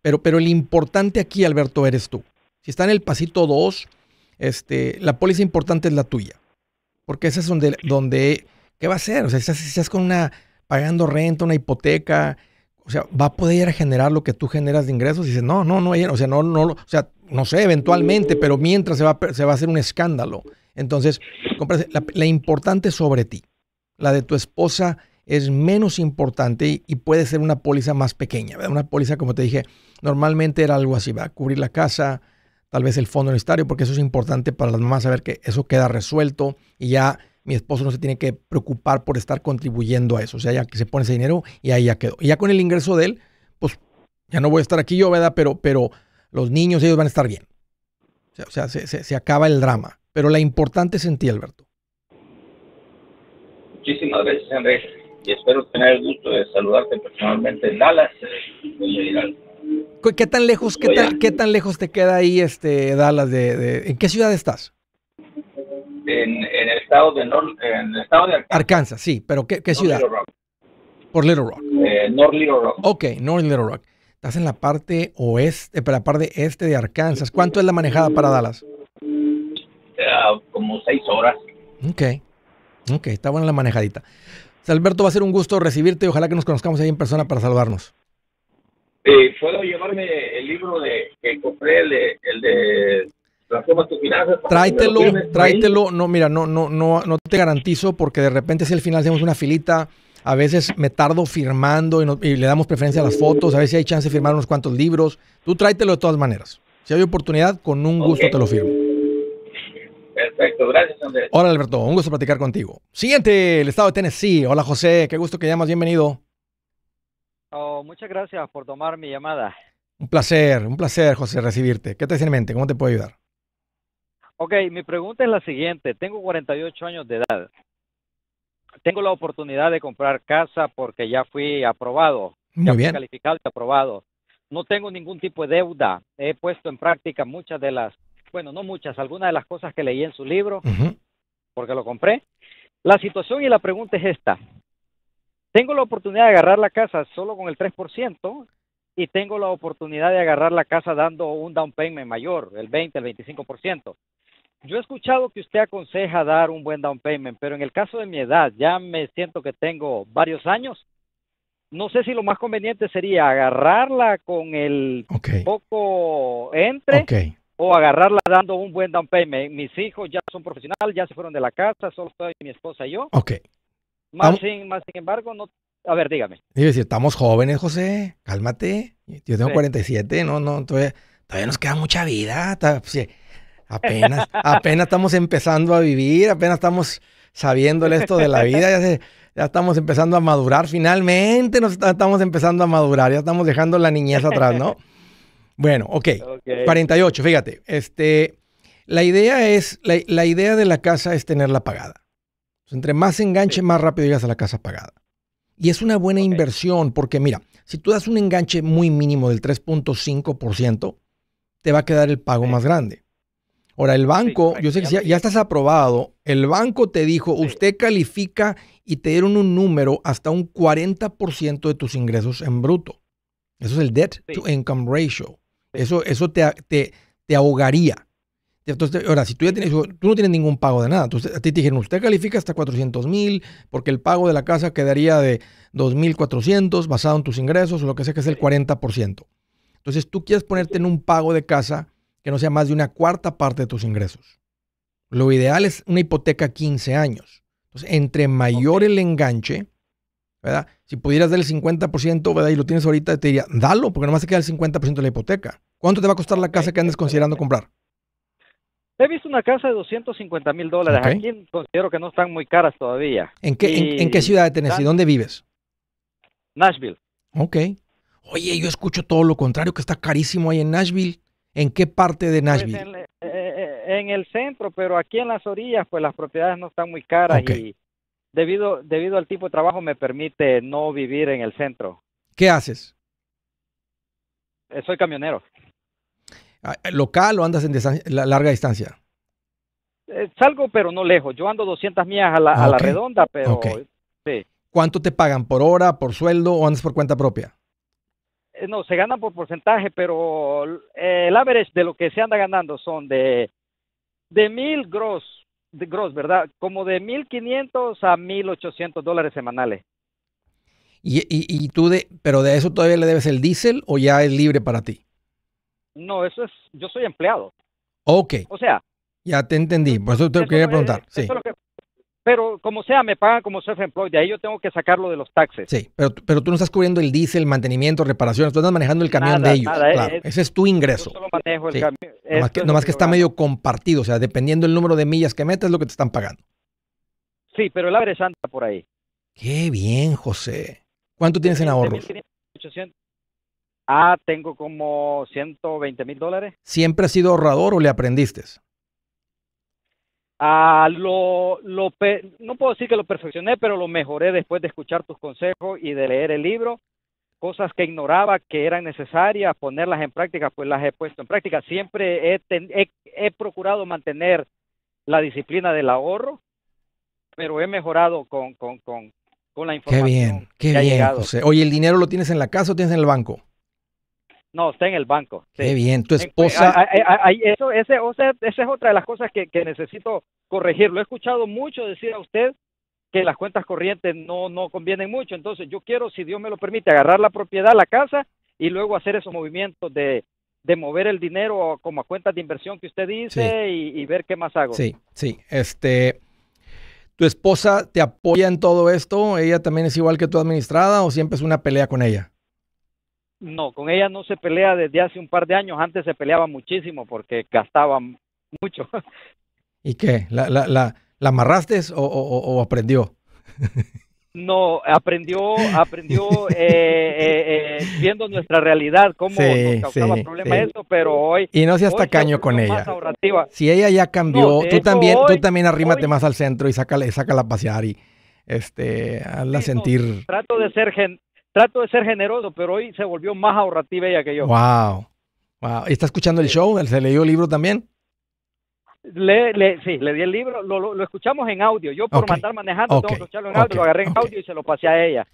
Pero, pero el importante aquí, Alberto, eres tú. Si está en el pasito 2, este, la póliza importante es la tuya. Porque esa es donde, donde ¿qué va a ser? O sea, si estás, con una, pagando renta, una hipoteca, o sea, ¿va a poder generar lo que tú generas de ingresos? Y dice no, no, no, o sea, no, no, o sea, no sé, eventualmente, pero mientras se se va a hacer un escándalo. Entonces, la, la importante sobre ti, la de tu esposa es menos importante y, puede ser una póliza más pequeña. ¿verdad? Una póliza, como te dije, normalmente era algo así, va a cubrir la casa, tal vez el fondo necesario, porque eso es importante para las mamás saber que eso queda resuelto y ya mi esposo no se tiene que preocupar por estar contribuyendo a eso. O sea, ya que se pone ese dinero y ahí ya quedó. Y ya con el ingreso de él, pues ya no voy a estar aquí yo, ¿verdad? Pero, pero los niños, ellos van a estar bien. O sea, se acaba el drama pero la importante es en ti, Alberto. Muchísimas gracias, Henry y espero tener el gusto de saludarte personalmente en Dallas. ¿Qué tan lejos, qué tan, lejos te queda ahí, este, Dallas? De, ¿En qué ciudad estás? En, el estado de Arkansas. sí, pero ¿qué, ciudad? Por Little Rock. Eh, North Little Rock. Ok, North Little Rock. Estás en la parte oeste, pero la parte este de Arkansas. ¿Cuánto es la manejada para Dallas? como seis horas. Ok, ok, está buena la manejadita. Pues, Alberto, va a ser un gusto recibirte y ojalá que nos conozcamos ahí en persona para saludarnos. ¿Puedo llevarme el libro de, que compré, el de, el de Tráetelo, No, mira, no, no, no, no te garantizo porque de repente si al final hacemos una filita, a veces me tardo firmando y, le damos preferencia a las fotos, a ver si hay chance de firmar unos cuantos libros. Tú tráetelo de todas maneras. Si hay oportunidad, con un gusto te lo firmo. Perfecto, gracias Andrés. Hola Alberto, un gusto platicar contigo. Siguiente, el estado de Tennessee. Hola José, qué gusto que llamas, bienvenido. Oh, muchas gracias por tomar mi llamada. Un placer, un placer José recibirte. ¿Qué te en mente? ¿Cómo te puedo ayudar? Ok, mi pregunta es la siguiente. Tengo 48 años de edad. Tengo la oportunidad de comprar casa porque ya fui aprobado. Muy ya calificado y aprobado. No tengo ningún tipo de deuda. He puesto en práctica muchas de las bueno, no muchas, algunas de las cosas que leí en su libro, porque lo compré. La situación y la pregunta es esta. Tengo la oportunidad de agarrar la casa solo con el 3% y tengo la oportunidad de agarrar la casa dando un down payment mayor, el 20, el 25%. Yo he escuchado que usted aconseja dar un buen down payment, pero en el caso de mi edad, ya me siento que tengo varios años, no sé si lo más conveniente sería agarrarla con el poco entre o agarrarla dando un buen down payment. Mis hijos ya son profesionales, ya se fueron de la casa, solo estoy mi esposa y yo. Ok. Más, sin, más sin embargo, no. A ver, dígame. y decir, estamos jóvenes, José, cálmate. Yo tengo 47, no, no, todavía, todavía nos queda mucha vida. apenas, <laughs> apenas estamos empezando a vivir, apenas estamos sabiéndole esto de la vida, ya, ya estamos empezando a madurar, finalmente nos estamos empezando a madurar, ya estamos dejando la niñez atrás, ¿no? Bueno, ok. 48, fíjate. Este, la idea es, la, idea de la casa es tenerla pagada. entre más enganche, más rápido llegas a la casa pagada. Y es una buena inversión porque mira, si tú das un enganche muy mínimo del 3.5%, te va a quedar el pago más grande. Ahora, el banco, yo sé que ya, ya, estás aprobado, el banco te dijo, usted califica y te dieron un número hasta un 40% de tus ingresos en bruto. Eso es el debt to income ratio. Eso, te, ahogaría. Entonces, ahora, si tú ya tienes, tú no tienes ningún pago de nada. Entonces, a ti te dijeron, usted califica hasta 400 mil, porque el pago de la casa quedaría de 2.400 basado en tus ingresos, o lo que sea que es el 40%. Entonces, tú quieres ponerte en un pago de casa que no sea más de una cuarta parte de tus ingresos. Lo ideal es una hipoteca 15 años. Entonces, entre mayor el enganche, si pudieras dar el 50%, ¿verdad? Y lo tienes ahorita, te diría, dalo, porque nomás te queda el 50% de la hipoteca. ¿Cuánto te va a costar la casa que andes considerando comprar? He visto una casa de 250 mil dólares. Aquí considero que no están muy caras todavía. ¿En qué, en, qué ciudad de Tennessee? ¿Dónde vives? Nashville. Ok. Oye, yo escucho todo lo contrario, que está carísimo ahí en Nashville. ¿En qué parte de pues Nashville? Eh, eh, en, el centro, pero aquí en las orillas, pues las propiedades no están muy caras y debido, debido al tipo de trabajo me permite no vivir en el centro. ¿Qué haces? Eh, soy camionero. Ah, eh, ¿Local o andas en larga distancia? Eh, salgo, pero no lejos. Yo ando 200 millas a la, ah, redonda, pero sí. ¿Cuánto te pagan? ¿Por hora, por sueldo o andas por cuenta propia? no, se ganan por porcentaje, pero el average de lo que se anda ganando son de, de mil gross de gross, ¿verdad? Como de 1.500 a 1.800 dólares semanales. Y, y, y, tú, de, pero de eso todavía le debes el diésel o ya es libre para ti? No, eso es, yo soy empleado. Ok. O sea. Ya te entendí, por eso te quería preguntar. sí. Pero como sea, me pagan como self-employed, de ahí yo tengo que sacarlo de los taxes. Sí, pero, pero tú no estás cubriendo el diésel, mantenimiento, reparaciones, tú estás manejando el camión de ellos. Ese es tu ingreso. Yo solo manejo el camión. Nomás que, está medio compartido, o sea, dependiendo el número de millas que metes, lo que te están pagando. Sí, pero el Abre Santa por ahí. Qué bien, José. ¿Cuánto tienes en ahorros? Ah, tengo como veinte mil dólares. ¿Siempre has sido ahorrador o le aprendiste? Ah, lo, no puedo decir que lo perfeccioné, pero lo mejoré después de escuchar tus consejos y de leer el libro. Cosas que ignoraba que eran necesarias, ponerlas en práctica, pues las he puesto en práctica. Siempre he, procurado mantener la disciplina del ahorro, pero he mejorado con, con, la información. Qué bien, qué bien, José. Oye, ¿el dinero lo tienes en la casa o tienes en el banco? No, está en el banco. bien, tu esposa. ese, o sea, esa es otra de las cosas que, que, necesito corregir. Lo he escuchado mucho decir a usted que las cuentas corrientes no, no convienen mucho. Entonces, yo quiero, si Dios me lo permite, agarrar la propiedad, la casa y luego hacer esos movimientos de, mover el dinero como a cuentas de inversión que usted dice y, y, ver qué más hago. Sí, sí. Este, ¿Tu esposa te apoya en todo esto? ¿Ella también es igual que tú administrada o siempre es una pelea con ella? No, con ella no se pelea desde hace un par de años. Antes se peleaba muchísimo porque gastaba mucho. <laughs> ¿Y qué? ¿La, la, la, la amarraste o, aprendió? <laughs> No, aprendió, aprendió eh, eh, eh, viendo nuestra realidad, cómo sí, nos causaba problema eso, pero hoy... Y no seas tacaño con ella. Si ella ya cambió, tú, también, también arrímate más al centro y sácala, sácala a pasear y este, hazla sentir... trato de ser gen, trato de ser generoso, pero hoy se volvió más ahorrativa ella que yo. Wow. ¿Está escuchando el show? ¿Se le dio el libro también? Le, sí, le di el libro, lo, escuchamos en audio. Yo por mandar manejando tengo que escucharlo en audio, lo agarré en audio y se lo pasé a ella.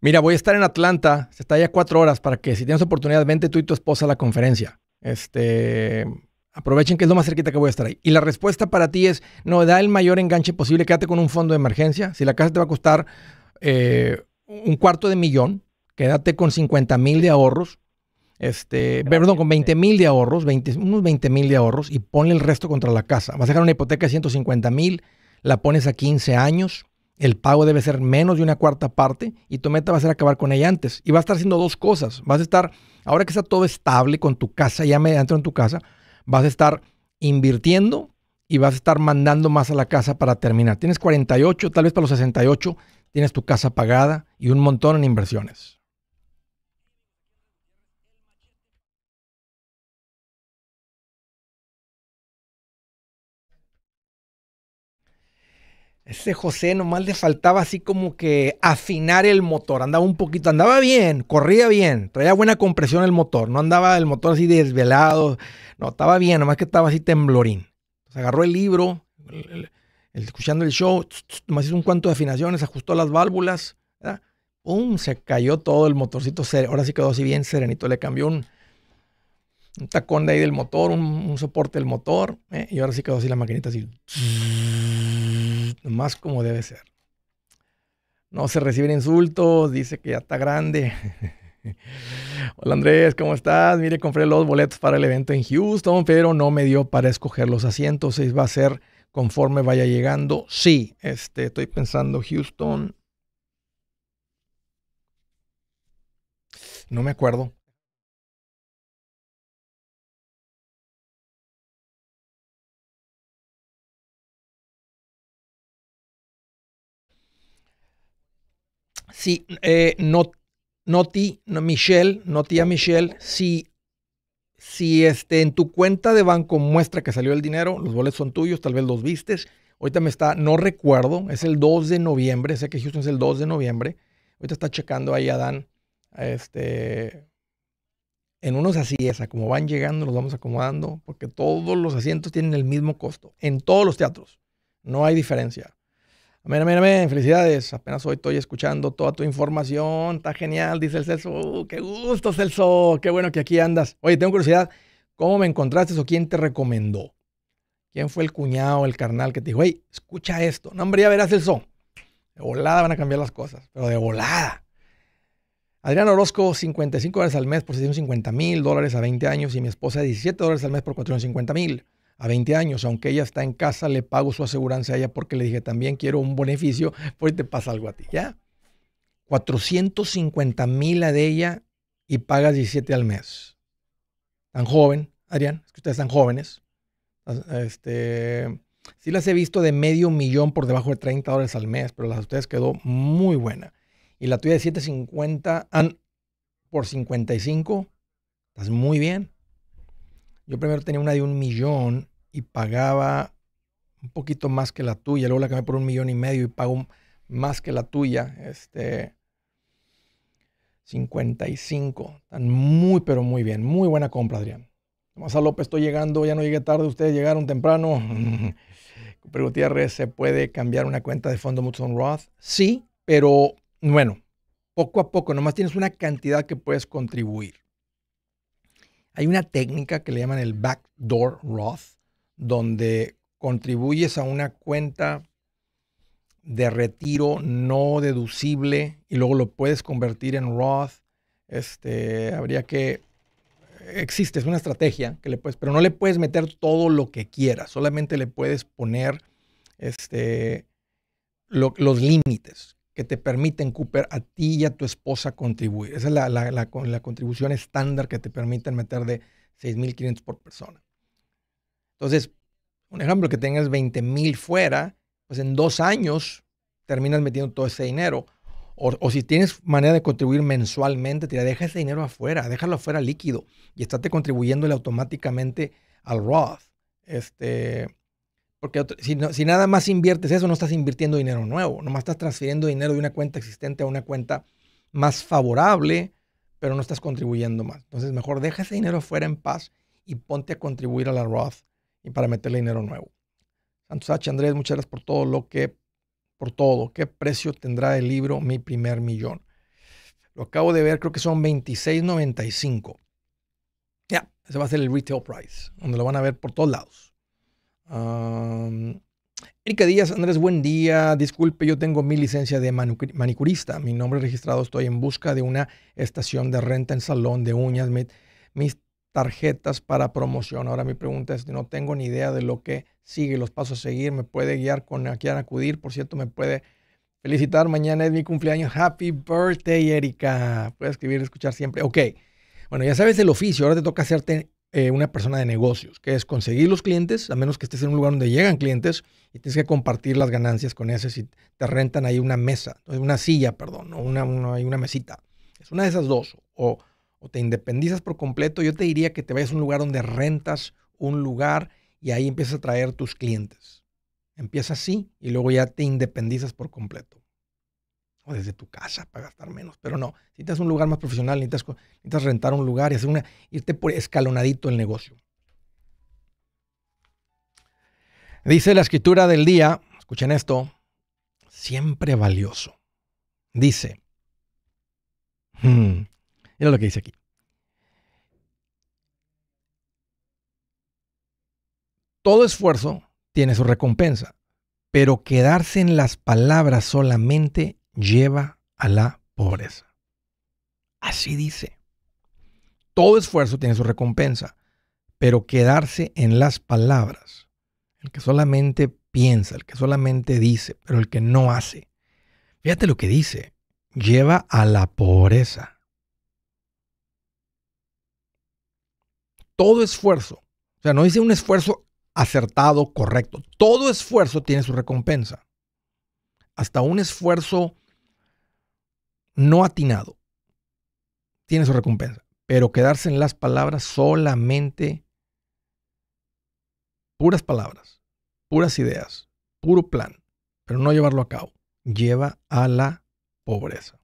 Mira, voy a estar en Atlanta, se está ya cuatro horas para que si tienes oportunidad, vente tú y tu esposa a la conferencia. Este, aprovechen que es lo más cerquita que voy a estar ahí. Y la respuesta para ti es, no, da el mayor enganche posible, quédate con un fondo de emergencia. Si la casa te va a costar eh, un cuarto de millón, quédate con 50 mil de ahorros, este, perdón, con 20 mil de ahorros, 20, unos 20 mil de ahorros y ponle el resto contra la casa. Vas a dejar una hipoteca de 150 mil, la pones a 15 años, el pago debe ser menos de una cuarta parte y tu meta va a ser acabar con ella antes. Y vas a estar haciendo dos cosas. Vas a estar, ahora que está todo estable con tu casa, ya me mediante en tu casa, vas a estar invirtiendo y vas a estar mandando más a la casa para terminar. Tienes 48, tal vez para los 68 tienes tu casa pagada y un montón en inversiones. Ese José nomás le faltaba así como que afinar el motor. Andaba un poquito, andaba bien, corría bien, traía buena compresión el motor. No andaba el motor así desvelado. No, estaba bien, nomás que estaba así temblorín. Entonces agarró el libro, escuchando el show, más hizo un cuanto de afinaciones, ajustó las válvulas, ¡Pum! Se cayó todo el motorcito, ahora sí quedó así bien serenito, le cambió un, tacón ahí del motor, un, soporte del motor, ¿eh? y ahora sí quedó así la maquinita así, más como debe ser. No se reciben insultos, dice que ya está grande. <laughs> Hola Andrés, ¿cómo estás? Mire, compré los boletos para el evento en Houston, pero no me dio para escoger los asientos. Va a ser conforme vaya llegando. Sí, este, estoy pensando Houston. No me acuerdo. Sí, eh, no, Noti, no, Michelle, a Michelle, sí si este, en tu cuenta de banco muestra que salió el dinero, los boletos son tuyos, tal vez los vistes. Ahorita me está, no recuerdo, es el 2 de noviembre, sé que Houston es el 2 de noviembre. Ahorita está checando ahí Adán. Este, en unos así es, como van llegando, los vamos acomodando, porque todos los asientos tienen el mismo costo, en todos los teatros. No hay diferencia. Amén, amén, amén. Felicidades. Apenas hoy estoy escuchando toda tu información. Está genial, dice el Celso. Uh, qué gusto, Celso. Qué bueno que aquí andas. Oye, tengo curiosidad. ¿Cómo me encontraste o quién te recomendó? ¿Quién fue el cuñado, el carnal que te dijo, hey, escucha esto? No, hombre, ya verás Celso. De volada van a cambiar las cosas, pero de volada. Adrián Orozco, 55 dólares al mes por 650 mil dólares a 20 años y mi esposa, 17 dólares al mes por 450 mil a 20 años, aunque ella está en casa, le pago su aseguranza a ella porque le dije también quiero un beneficio, pues te pasa algo a ti, ¿ya? 450 mil a de ella y pagas 17 al mes. Tan joven, Adrián, es que ustedes están jóvenes. Este, sí las he visto de medio millón por debajo de 30 dólares al mes, pero las de ustedes quedó muy buena. Y la tuya de 750 por 55, estás muy bien. Yo primero tenía una de un millón y pagaba un poquito más que la tuya. Luego la cambié por un millón y medio y pago más que la tuya. Este. 55. Están muy, pero muy bien. Muy buena compra, Adrián. Tomás López, estoy llegando. Ya no llegué tarde. Ustedes llegaron temprano. <laughs> Pero Gutiérrez, ¿se puede cambiar una cuenta de fondo Mutson Roth? Sí, pero bueno, poco a poco. Nomás tienes una cantidad que puedes contribuir. Hay una técnica que le llaman el backdoor Roth, donde contribuyes a una cuenta de retiro no deducible y luego lo puedes convertir en Roth. Este, habría que existe, es una estrategia que le puedes, pero no le puedes meter todo lo que quieras, solamente le puedes poner este, los límites que te permiten, Cooper, a ti y a tu esposa contribuir. Esa es la, contribución estándar que te permiten meter de 6.500 por persona. Entonces, un ejemplo, que tengas 20.000 fuera, pues en dos años terminas metiendo todo ese dinero. O, si tienes manera de contribuir mensualmente, te deja ese dinero afuera, déjalo afuera líquido y estate contribuyéndole automáticamente al Roth. Este, porque si, no, si, nada más inviertes eso, no estás invirtiendo dinero nuevo, nomás estás transfiriendo dinero de una cuenta existente a una cuenta más favorable, pero no estás contribuyendo más. Entonces, mejor deja ese dinero fuera en paz y ponte a contribuir a la Roth y para meterle dinero nuevo. Santos H. Andrés, muchas gracias por todo lo que, por todo. ¿Qué precio tendrá el libro Mi Primer Millón? Lo acabo de ver, creo que son 26.95. Ya, ese va a ser el retail price, donde lo van a ver por todos lados. Erika Díaz, Andrés, buen día. Disculpe, yo tengo mi licencia de manicurista. Mi nombre registrado, estoy en busca de una estación de renta en salón de uñas. mis tarjetas para promoción. Ahora mi pregunta es, no tengo ni idea de lo que sigue, los pasos a seguir. ¿Me puede guiar con a acudir? Por cierto, me puede felicitar. Mañana es mi cumpleaños. Happy birthday, Erika. Puede escribir, escuchar siempre. Ok. Bueno, ya sabes el oficio. Ahora te toca hacerte eh, una persona de negocios, que es conseguir los clientes, a menos que estés en un lugar donde llegan clientes y tienes que compartir las ganancias con ese si te rentan ahí una mesa, una silla, perdón, o una, una mesita. Es una de esas dos. O, o te independizas por completo, yo te diría que te vayas a un lugar donde rentas un lugar y ahí empiezas a traer tus clientes. Empieza así y luego ya te independizas por completo o desde tu casa para gastar menos, pero no, si necesitas un lugar más profesional, necesitas, necesitas rentar un lugar y hacer una, irte por escalonadito el negocio. Dice la escritura del día, escuchen esto, siempre valioso. Dice, es hmm, mira lo que dice aquí. Todo esfuerzo tiene su recompensa, pero quedarse en las palabras solamente lleva a la pobreza. Así dice. Todo esfuerzo tiene su recompensa, pero quedarse en las palabras, el que solamente piensa, el que solamente dice, pero el que no hace. Fíjate lo que dice, lleva a la pobreza. Todo esfuerzo, o sea, no dice un esfuerzo acertado, correcto. Todo esfuerzo tiene su recompensa. Hasta un esfuerzo no atinado tiene su recompensa, pero quedarse en las palabras solamente puras palabras, puras ideas, puro plan, pero no llevarlo a cabo, lleva a la pobreza.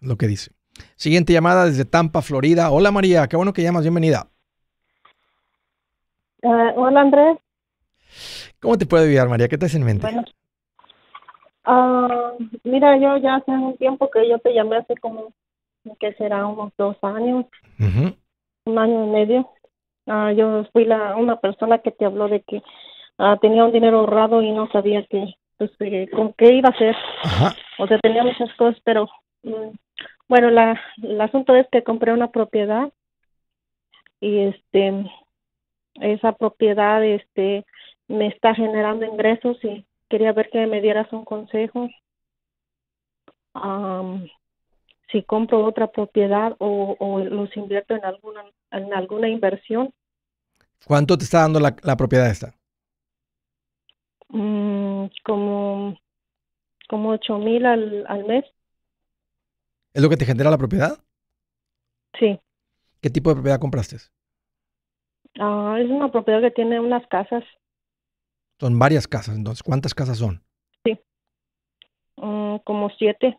lo que dice. Siguiente llamada desde Tampa, Florida. Hola María, qué bueno que llamas, bienvenida. Ah, hola Andrés. ¿Cómo te puedo ayudar María? ¿Qué te hace en mente? Ah, mira, yo ya hace un tiempo que yo te llamé hace como, que será unos dos años, un año y medio. Ah, yo fui la una persona que te habló de que ah, tenía un dinero ahorrado y no sabía que, pues, eh, con qué iba a hacer. O sea, tenía muchas cosas, pero mm, bueno, la, el asunto es que compré una propiedad y este esa propiedad este me está generando ingresos y quería ver que me dieras un consejo. si compro otra propiedad o, los invierto en alguna, en alguna inversión. ¿Cuánto te está dando la, la propiedad esta? Mm, como, como 8 mil al, al mes. ¿Es lo que te genera la propiedad? Sí. ¿Qué tipo de propiedad compraste? Ah es una propiedad que tiene unas casas son varias casas, entonces, ¿cuántas casas son? Sí. Mm, como siete.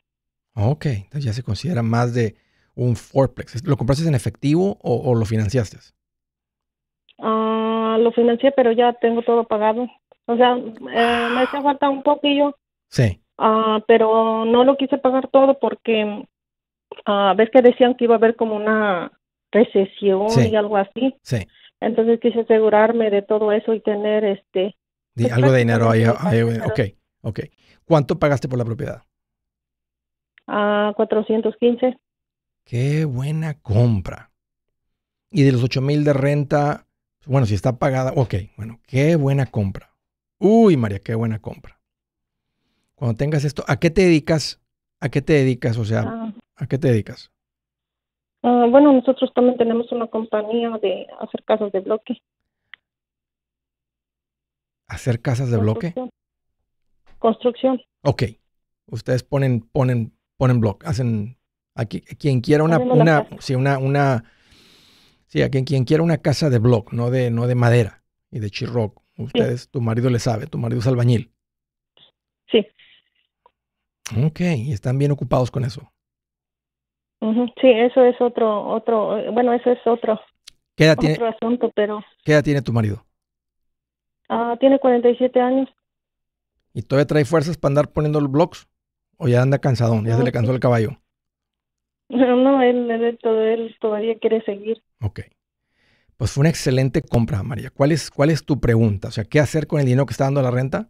Ok, entonces ya se considera más de un fourplex. ¿Lo compraste en efectivo o, lo financiaste? Ah, lo financié, pero ya tengo todo pagado. O sea, eh, me hace falta un poquillo. Sí. Ah, pero no lo quise pagar todo porque a ah, ves que decían que iba a haber como una recesión y algo así. Sí. Entonces quise asegurarme de todo eso y tener este pues algo de dinero ahí. ok, ok. ¿Cuánto pagaste por la propiedad? A ah, 415. Qué buena compra. Y de los 8 mil de renta, bueno, si está pagada, ok, bueno, qué buena compra. Uy, María, qué buena compra. Cuando tengas esto, ¿a qué te dedicas? ¿A qué te dedicas? O sea, ah. ¿a qué te dedicas? Ah, bueno, nosotros también tenemos una compañía de hacer casas de bloque hacer casas de bloque? Construcción. Ok. Ustedes ponen, ponen, ponen bloque, hacen aquí quien quiera una, una, sí, una, una, sí, a quien, quien quiera una casa de bloque, no de, no de madera y de chirroc. Ustedes, tu marido le sabe, tu marido es albañil. Sí. Ok, y están bien ocupados con eso. Sí, eso es otro, otro, bueno, eso es otro, ¿Qué otro asunto, pero. ¿Qué edad tiene tu marido? Ah, tiene 47 años. ¿Y todavía trae fuerzas para andar poniendo los blogs? ¿O ya anda cansado? ¿Ya se le ah, cansó el caballo? No, él, él, todavía quiere seguir. Ok. Pues fue una excelente compra, María. ¿Cuál es, ¿Cuál es tu pregunta? O sea, ¿qué hacer con el dinero que está dando la renta?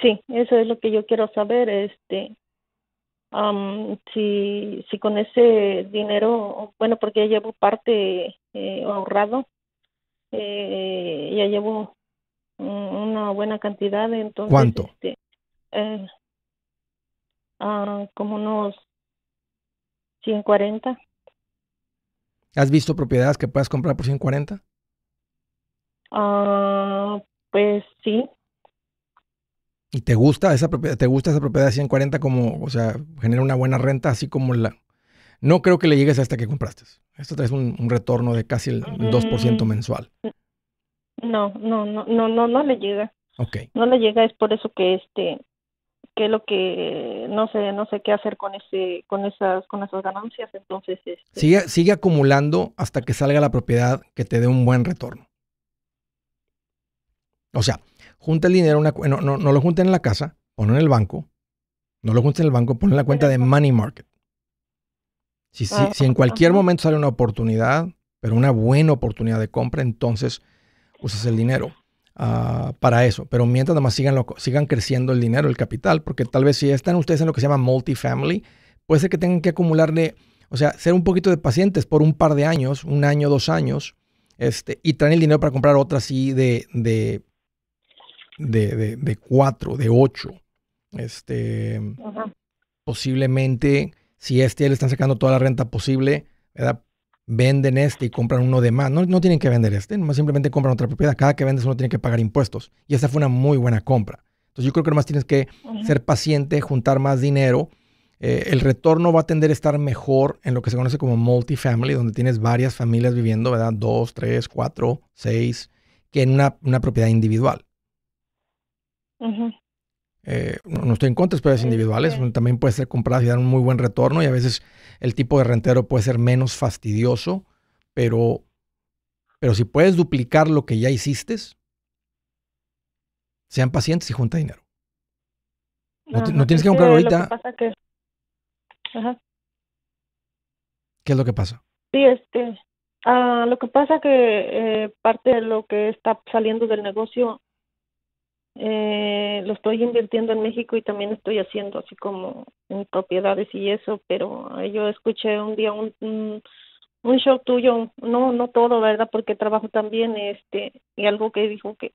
Sí, eso es lo que yo quiero saber. Este, si, si con ese dinero, bueno, porque ya llevo parte eh, ahorrado, eh, ya llevo una buena cantidad. Entonces, ¿Cuánto? Este, eh, ah, como unos 140. ¿Has visto propiedades que puedas comprar por 140? Ah, pues sí. ¿Y te gusta esa propiedad? ¿Te gusta esa propiedad de 140 como, o sea, genera una buena renta así como la no creo que le llegues a esta que compraste. Esto traes un, retorno de casi el 2% mm. mensual. No, no, no, no, no, le llega. Okay. No le llega, es por eso que este, que lo que no sé, no sé qué hacer con ese, con esas, con esas ganancias. Entonces, este sigue, sigue acumulando hasta que salga la propiedad que te dé un buen retorno. O sea, junta el dinero, una, no, no, lo junten en la casa, no en el banco, no lo junten en el banco, ponlo en la cuenta de Money Market. Ah, si, en cualquier momento sale una oportunidad, pero una buena oportunidad de compra, entonces usas el dinero. Ah, para eso. Pero mientras nada más sigan, lo, sigan creciendo el dinero, el capital, porque tal vez si están ustedes en lo que se llama multifamily, puede ser que tengan que acumularle, o sea, ser un poquito de pacientes por un par de años, un año, dos años, este, y traen el dinero para comprar otra así de, de, de, cuatro, de ocho. Este, Posiblemente si este le están sacando toda la renta posible, ¿verdad? venden este y compran uno de más. No, no tienen que vender este, nomás simplemente compran otra propiedad. Cada que vendes uno tiene que pagar impuestos. Y esta fue una muy buena compra. Entonces yo creo que nomás tienes que ser paciente, juntar más dinero. Eh, el retorno va a tender a estar mejor en lo que se conoce como multifamily, donde tienes varias familias viviendo, ¿verdad? Dos, tres, cuatro, seis, que en una, una propiedad individual. Eh, no estoy en contra de individuales, mm, también puede ser compradas y dar un muy buen retorno y a veces el tipo de rentero puede ser menos fastidioso, pero, pero si puedes duplicar lo que ya hiciste, sean pacientes y junta dinero. No, tienes que comprar ahorita. que... ¿Qué es lo que pasa? Sí, este, ah, lo que pasa que eh, parte de lo que está saliendo del negocio eh, lo estoy invirtiendo en México y también estoy haciendo así como en propiedades y eso, pero ah, yo escuché un día un, un, show tuyo, no no todo, ¿verdad? Porque trabajo también este y algo que dijo que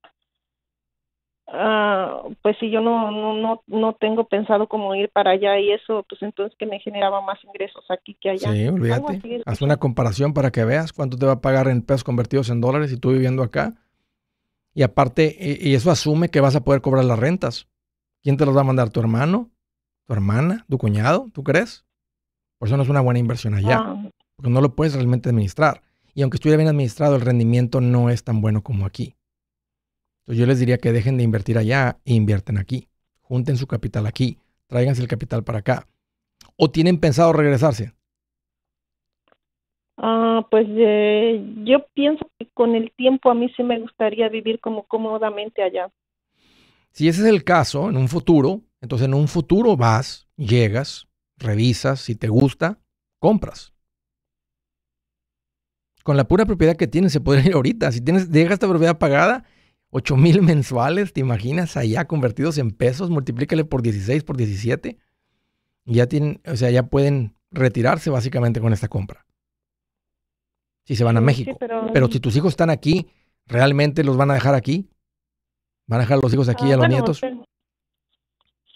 ah, pues si yo no no no no tengo pensado como ir para allá y eso, pues entonces que me generaba más ingresos aquí que allá. Sí, olvídate. Haz una comparación para que veas cuánto te va a pagar en pesos convertidos en dólares y tú viviendo acá y aparte, e, y eso asume que vas a poder cobrar las rentas. ¿Quién te los va a mandar? ¿Tu hermano? ¿Tu hermana? ¿Tu cuñado? ¿Tú crees? Por eso no es una buena inversión allá. Ah. Porque no lo puedes realmente administrar. Y aunque estuviera bien administrado, el rendimiento no es tan bueno como aquí. Entonces yo les diría que dejen de invertir allá e invierten aquí. Junten su capital aquí. Tráiganse el capital para acá. O tienen pensado regresarse. Ah, pues eh, yo pienso que con el tiempo a mí sí me gustaría vivir como cómodamente allá. Si ese es el caso, en un futuro, entonces en un futuro vas, llegas, revisas, si te gusta, compras. Con la pura propiedad que tienes se puede ir ahorita. Si tienes, deja esta propiedad pagada, 8 mil mensuales, ¿te imaginas allá convertidos en pesos? Multiplícale por 16, por 17. Ya tienen, o sea, ya pueden retirarse básicamente con esta compra si se van a México. pero... si tus hijos están aquí, ¿realmente los van a dejar aquí? ¿Van a dejar a los hijos aquí y a ah, los nietos?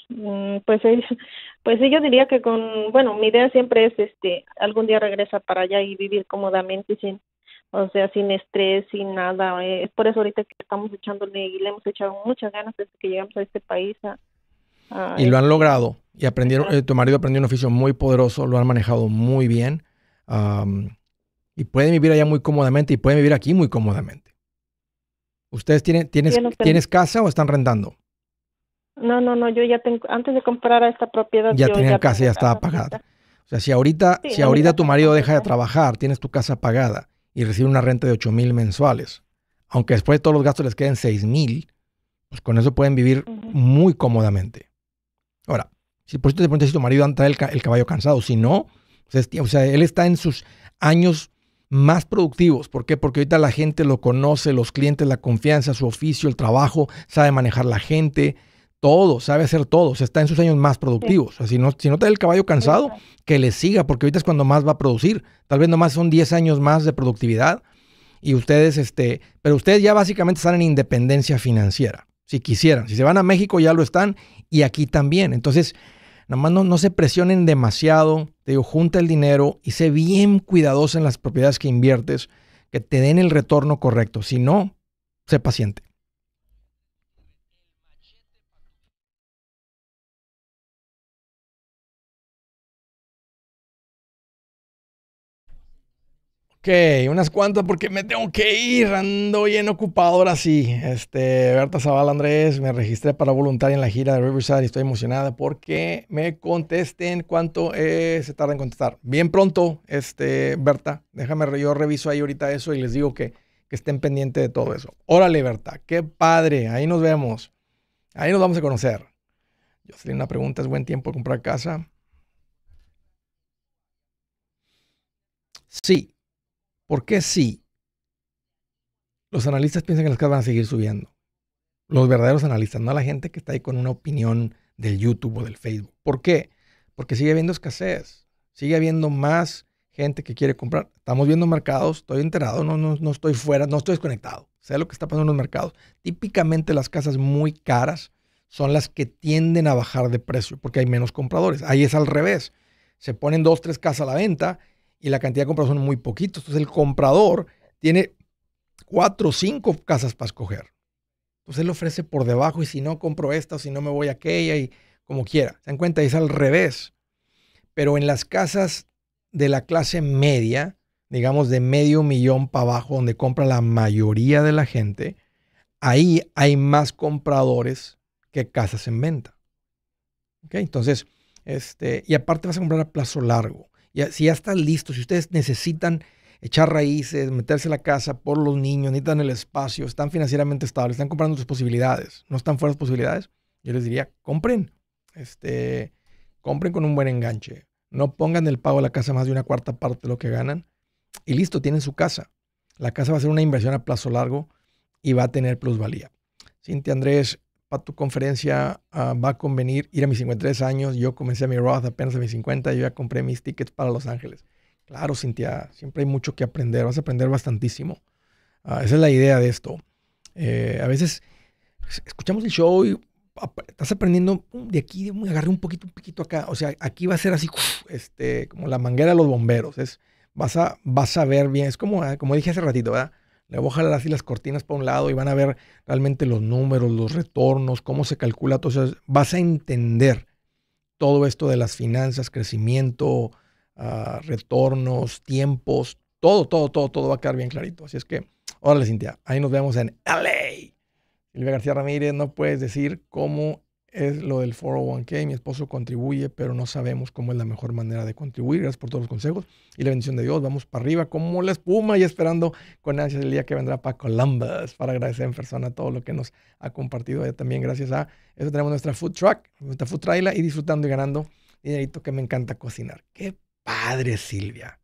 Mm, pues, <laughs> pues yo diría que con, bueno, mi idea siempre es, este, algún día regresa para allá y vivir cómodamente sin, o sea, sin estrés, sin nada. Eh, es por eso ahorita que estamos echándole y le hemos echado muchas ganas desde que llegamos a este país. y lo han este logrado. Y aprendieron, eh, tu marido aprendió un oficio muy poderoso, lo han manejado muy bien. Y pueden vivir allá muy cómodamente y pueden vivir aquí muy cómodamente. ¿Ustedes tienen, tienes, tienes casa o están rentando? No, no, no, yo ya tengo, antes de comprar a esta propiedad. Ya yo tenían ya casa, ya estaba pagada. O sea, si ahorita, si ahorita tu marido deja de trabajar, tienes tu casa pagada y recibe una renta de 8 mil mensuales, aunque después de todos los gastos les queden 6 mil, pues con eso pueden vivir muy cómodamente. Ahora, si por eso te preguntas si tu marido anda el, el caballo cansado, si no, pues o sea, él está en sus años más productivos. ¿Por qué? Porque ahorita la gente lo conoce, los clientes, la confianza, su oficio, el trabajo, sabe manejar la gente, todo, sabe hacer todo. está en sus años más productivos. si no, si no te da el caballo cansado, que le siga, porque ahorita es cuando más va a producir. Tal vez nomás son 10 años más de productividad y ustedes, este, pero ustedes ya básicamente están en independencia financiera, si quisieran. Si se van a México ya lo están y aquí también. Entonces, Nada no, no se presionen demasiado. Te digo, junta el dinero y sé bien cuidadoso en las propiedades que inviertes, que te den el retorno correcto. Si no, sé paciente. Ok, unas cuantas porque me tengo que ir, ando bien ocupado ahora sí. Este, Berta Zavala Andrés, me registré para voluntaria en la gira de Riverside y estoy emocionada porque me contesten cuánto eh, se tarda en contestar. Bien pronto, este, Berta, déjame, yo reviso ahí ahorita eso y les digo que, estén pendientes de todo eso. Órale, Berta, qué padre, ahí nos vemos. Ahí nos vamos a conocer. yo Jocelyn, una pregunta, ¿es buen tiempo de comprar casa? Sí, ¿Por qué sí? Los analistas piensan que las casas van a seguir subiendo. Los verdaderos analistas, no la gente que está ahí con una opinión del YouTube o del Facebook. ¿Por qué? Porque sigue habiendo escasez, sigue habiendo más gente que quiere comprar. Estamos viendo mercados, estoy enterado, no, no, no estoy fuera, no estoy desconectado. Sé lo que está pasando en los mercados. Típicamente las casas muy caras son las que tienden a bajar de precio porque hay menos compradores. Ahí es al revés. Se ponen dos, tres casas a la venta y la cantidad de compras son muy poquitos. Entonces el comprador tiene cuatro o cinco casas para escoger. Entonces él ofrece por debajo y si no compro esta si no me voy a aquella y como quiera. Se dan cuenta, es al revés. Pero en las casas de la clase media, digamos de medio millón para abajo, donde compra la mayoría de la gente, ahí hay más compradores que casas en venta. Entonces, este, y aparte vas a comprar a plazo largo si ya están listos, si ustedes necesitan echar raíces, meterse a la casa por los niños, necesitan el espacio, están financieramente estables, están comprando sus posibilidades, no están fuera de posibilidades, yo les diría, compren. Este, compren con un buen enganche. No pongan el pago de la casa más de una cuarta parte de lo que ganan. Y listo, tienen su casa. La casa va a ser una inversión a plazo largo y va a tener plusvalía. Cintia Andrés, para tu conferencia ah, va a convenir ir a mis 53 años. Yo comencé mi Roth apenas a mis 50, yo ya compré mis tickets para Los Ángeles. Claro, Cintia, siempre hay mucho que aprender, vas a aprender bastantísimo. Ah, esa es la idea de esto. Eh, a veces pues, escuchamos el show y estás aprendiendo de aquí, agarré un poquito, un poquito acá. O sea, aquí va a ser así, este, como la manguera de los bomberos. Es, vas, a, vas a ver bien, es como, ah, como dije hace ratito, ¿verdad? Le voy a jalar así las cortinas para un lado y van a ver realmente los números, los retornos, cómo se calcula todo eso. Vas a entender todo esto de las finanzas, crecimiento, ah, retornos, tiempos, todo, todo, todo, todo va a quedar bien clarito. Así es que, órale, Cintia, ahí nos vemos en LA. Silvia García Ramírez, no puedes decir cómo es lo del 401k. Mi esposo contribuye, pero no sabemos cómo es la mejor manera de contribuir. Gracias por todos los consejos y la bendición de Dios. Vamos para arriba como la espuma y esperando con ansias el día que vendrá para Columbus para agradecer en persona todo lo que nos ha compartido. también gracias a eso tenemos nuestra food truck, nuestra food trailer y disfrutando y ganando dinerito que me encanta cocinar. ¡Qué padre, Silvia!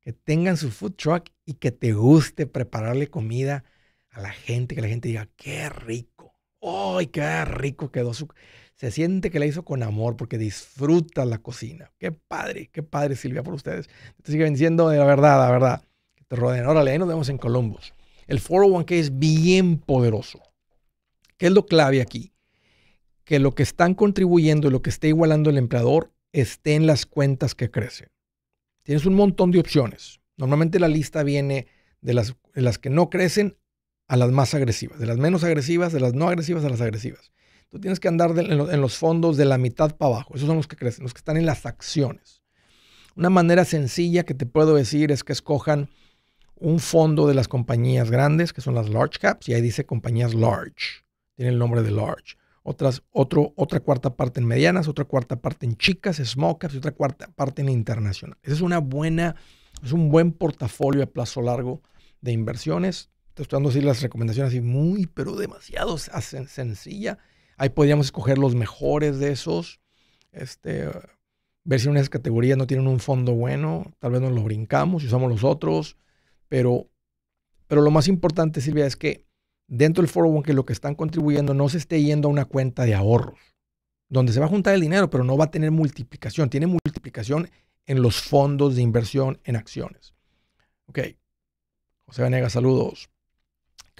Que tengan su food truck y que te guste prepararle comida a la gente, que la gente diga, ¡qué rico! ¡Ay, qué rico quedó su... Se siente que la hizo con amor porque disfruta la cocina. Qué padre, qué padre Silvia por ustedes. Te siguen diciendo de la verdad, la verdad. Que te rodeen. Órale, ahí nos vemos en Columbus. El 401k es bien poderoso. ¿Qué es lo clave aquí? Que lo que están contribuyendo y lo que está igualando el empleador esté en las cuentas que crecen. Tienes un montón de opciones. Normalmente la lista viene de las, de las que no crecen a las más agresivas, de las menos agresivas, de las no agresivas a las agresivas. Tú tienes que andar en, los fondos de la mitad para abajo. Esos son los que crecen, los que están en las acciones. Una manera sencilla que te puedo decir es que escojan un fondo de las compañías grandes, que son las large caps, y ahí dice compañías large. Tiene el nombre de large. Otras, otra cuarta parte en medianas, otra cuarta parte en chicas, small caps, y otra cuarta parte en internacional. Ese es una buena, es un buen portafolio a plazo largo de inversiones estoy dando así las recomendaciones así muy, pero demasiado sencilla. Ahí podríamos escoger los mejores de esos, este, ver si en esas categorías no tienen un fondo bueno, tal vez nos lo brincamos y usamos los otros, pero, pero lo más importante, Silvia, es que dentro del 401 que lo que están contribuyendo no se esté yendo a una cuenta de ahorros, donde se va a juntar el dinero, pero no va a tener multiplicación, tiene multiplicación en los fondos de inversión en acciones. Ok. José Venegas, saludos.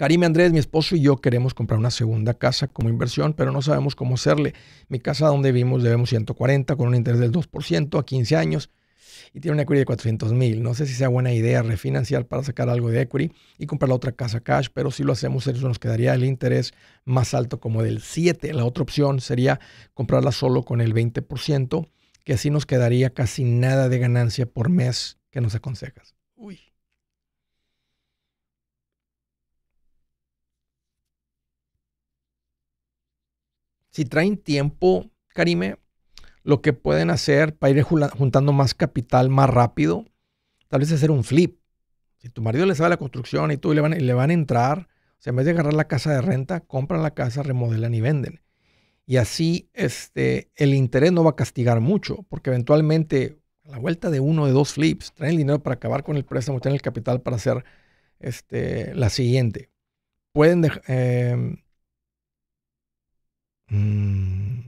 Karim Andrés, mi esposo y yo queremos comprar una segunda casa como inversión, pero no sabemos cómo hacerle. Mi casa donde vivimos debemos 140 con un interés del 2% a 15 años y tiene una equity de 400 mil. No sé si sea buena idea refinanciar para sacar algo de equity y comprar la otra casa cash, pero si lo hacemos eso nos quedaría el interés más alto como del 7. La otra opción sería comprarla solo con el 20%, que así nos quedaría casi nada de ganancia por mes que nos aconsejas. si traen tiempo, Karime, lo que pueden hacer para ir juntando más capital más rápido, tal vez hacer un flip. Si tu marido le sabe la construcción y tú le van, le van a entrar, o sea, en vez de agarrar la casa de renta, compran la casa, remodelan y venden. Y así este, el interés no va a castigar mucho, porque eventualmente a la vuelta de uno de dos flips, traen el dinero para acabar con el préstamo, traen el capital para hacer este, la siguiente. Pueden em, Mm.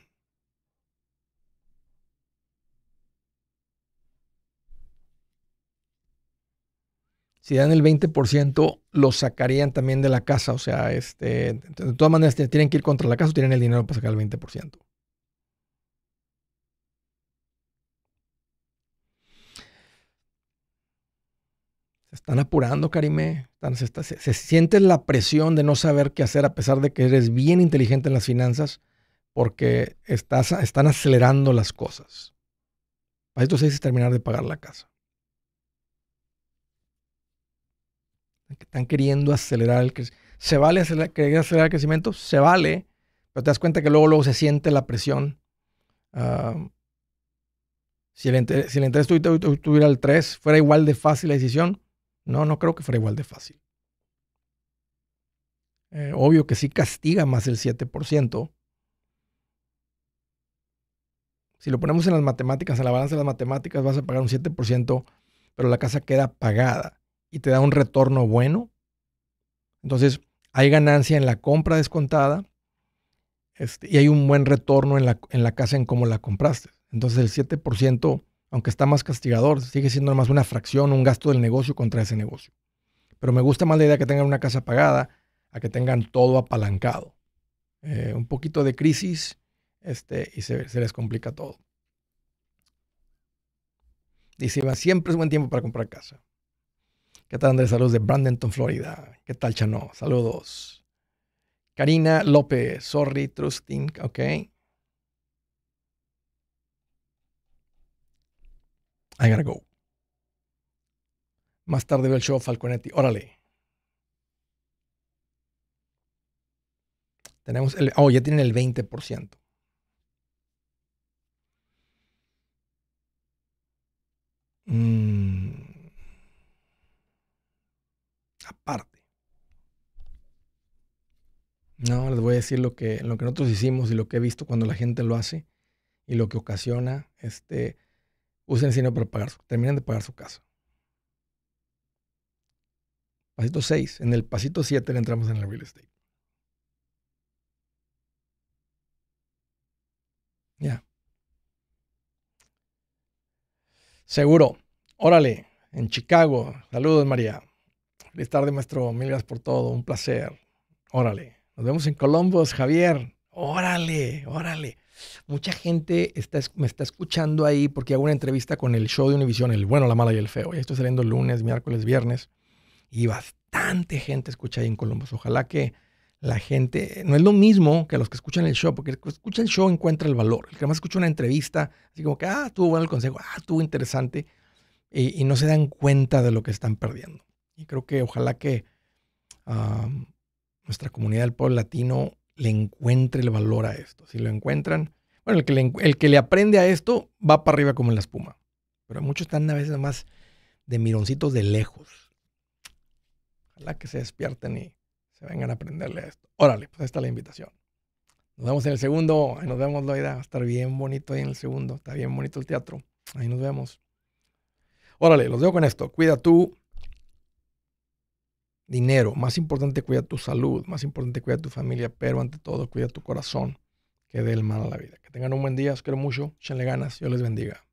Si dan el 20%, lo sacarían también de la casa. O sea, este, de todas maneras, tienen que ir contra la casa o tienen el dinero para sacar el 20%. se están apurando, Karime. se, siente la presión de no saber qué hacer a pesar de que eres bien inteligente en las finanzas porque están acelerando las cosas. Para esto se dice terminar de pagar la casa. Están queriendo acelerar el crecimiento. ¿Se vale acelerar, el crecimiento? Se vale, pero te das cuenta que luego, luego se siente la presión. Ah, si, el interés, tuviera el 3, ¿fuera igual de fácil la decisión? No, no creo que fuera igual de fácil. Eh, obvio que sí castiga más el 7%, si lo ponemos en las matemáticas, en la balanza de las matemáticas, vas a pagar un 7%, pero la casa queda pagada y te da un retorno bueno. Entonces, hay ganancia en la compra descontada este, y hay un buen retorno en la, en la casa en cómo la compraste. Entonces, el 7%, aunque está más castigador, sigue siendo más una fracción, un gasto del negocio contra ese negocio. Pero me gusta más la idea que tengan una casa pagada a que tengan todo apalancado. Eh, un poquito de crisis este, y se, les complica todo. Dice siempre es buen tiempo para comprar casa. ¿Qué tal Andrés? Saludos de Brandenton, Florida. ¿Qué tal Chano? Saludos. Karina López, sorry, trusting, ok. I gotta go. Más tarde veo el show Falconetti. Órale. Tenemos el. Oh, ya tienen el 20%. Mm. aparte. No, les voy a decir lo que, lo que nosotros hicimos y lo que he visto cuando la gente lo hace y lo que ocasiona. Este, usen el dinero para pagar, su, terminen de pagar su casa. Pasito 6. En el pasito 7 entramos en el real estate. Ya. Seguro. Órale, en Chicago. Saludos, María. Feliz tarde, maestro. Mil gracias por todo. Un placer. Órale. Nos vemos en Columbus, Javier. Órale, órale. Mucha gente está, me está escuchando ahí porque hago una entrevista con el show de Univision, el bueno, la mala y el feo. Y esto saliendo lunes, miércoles, viernes. Y bastante gente escucha ahí en Columbus. Ojalá que la gente, no es lo mismo que a los que escuchan el show, porque el que escucha el show encuentra el valor. El que más escucha una entrevista, así como que, ah, tuvo bueno el consejo, ah, tuvo interesante, y, no se dan cuenta de lo que están perdiendo. Y creo que ojalá que nuestra comunidad del pueblo latino le encuentre el valor a esto. Si lo encuentran, bueno, el que el que le aprende a esto va para arriba como en la espuma. Pero muchos están a veces más de mironcitos de lejos. Ojalá que se despierten y vengan a aprenderle esto. Órale, pues esta es la invitación. Nos vemos en el segundo. Ahí nos vemos, Loida. Va a estar bien bonito ahí en el segundo. Está bien bonito el teatro. Ahí nos vemos. Órale, los dejo con esto. Cuida tu dinero. Más importante, cuida tu salud. Más importante, cuida tu familia. Pero ante todo, cuida tu corazón. Que dé el mal a la vida. Que tengan un buen día. Os quiero mucho. Echenle ganas. Dios les bendiga.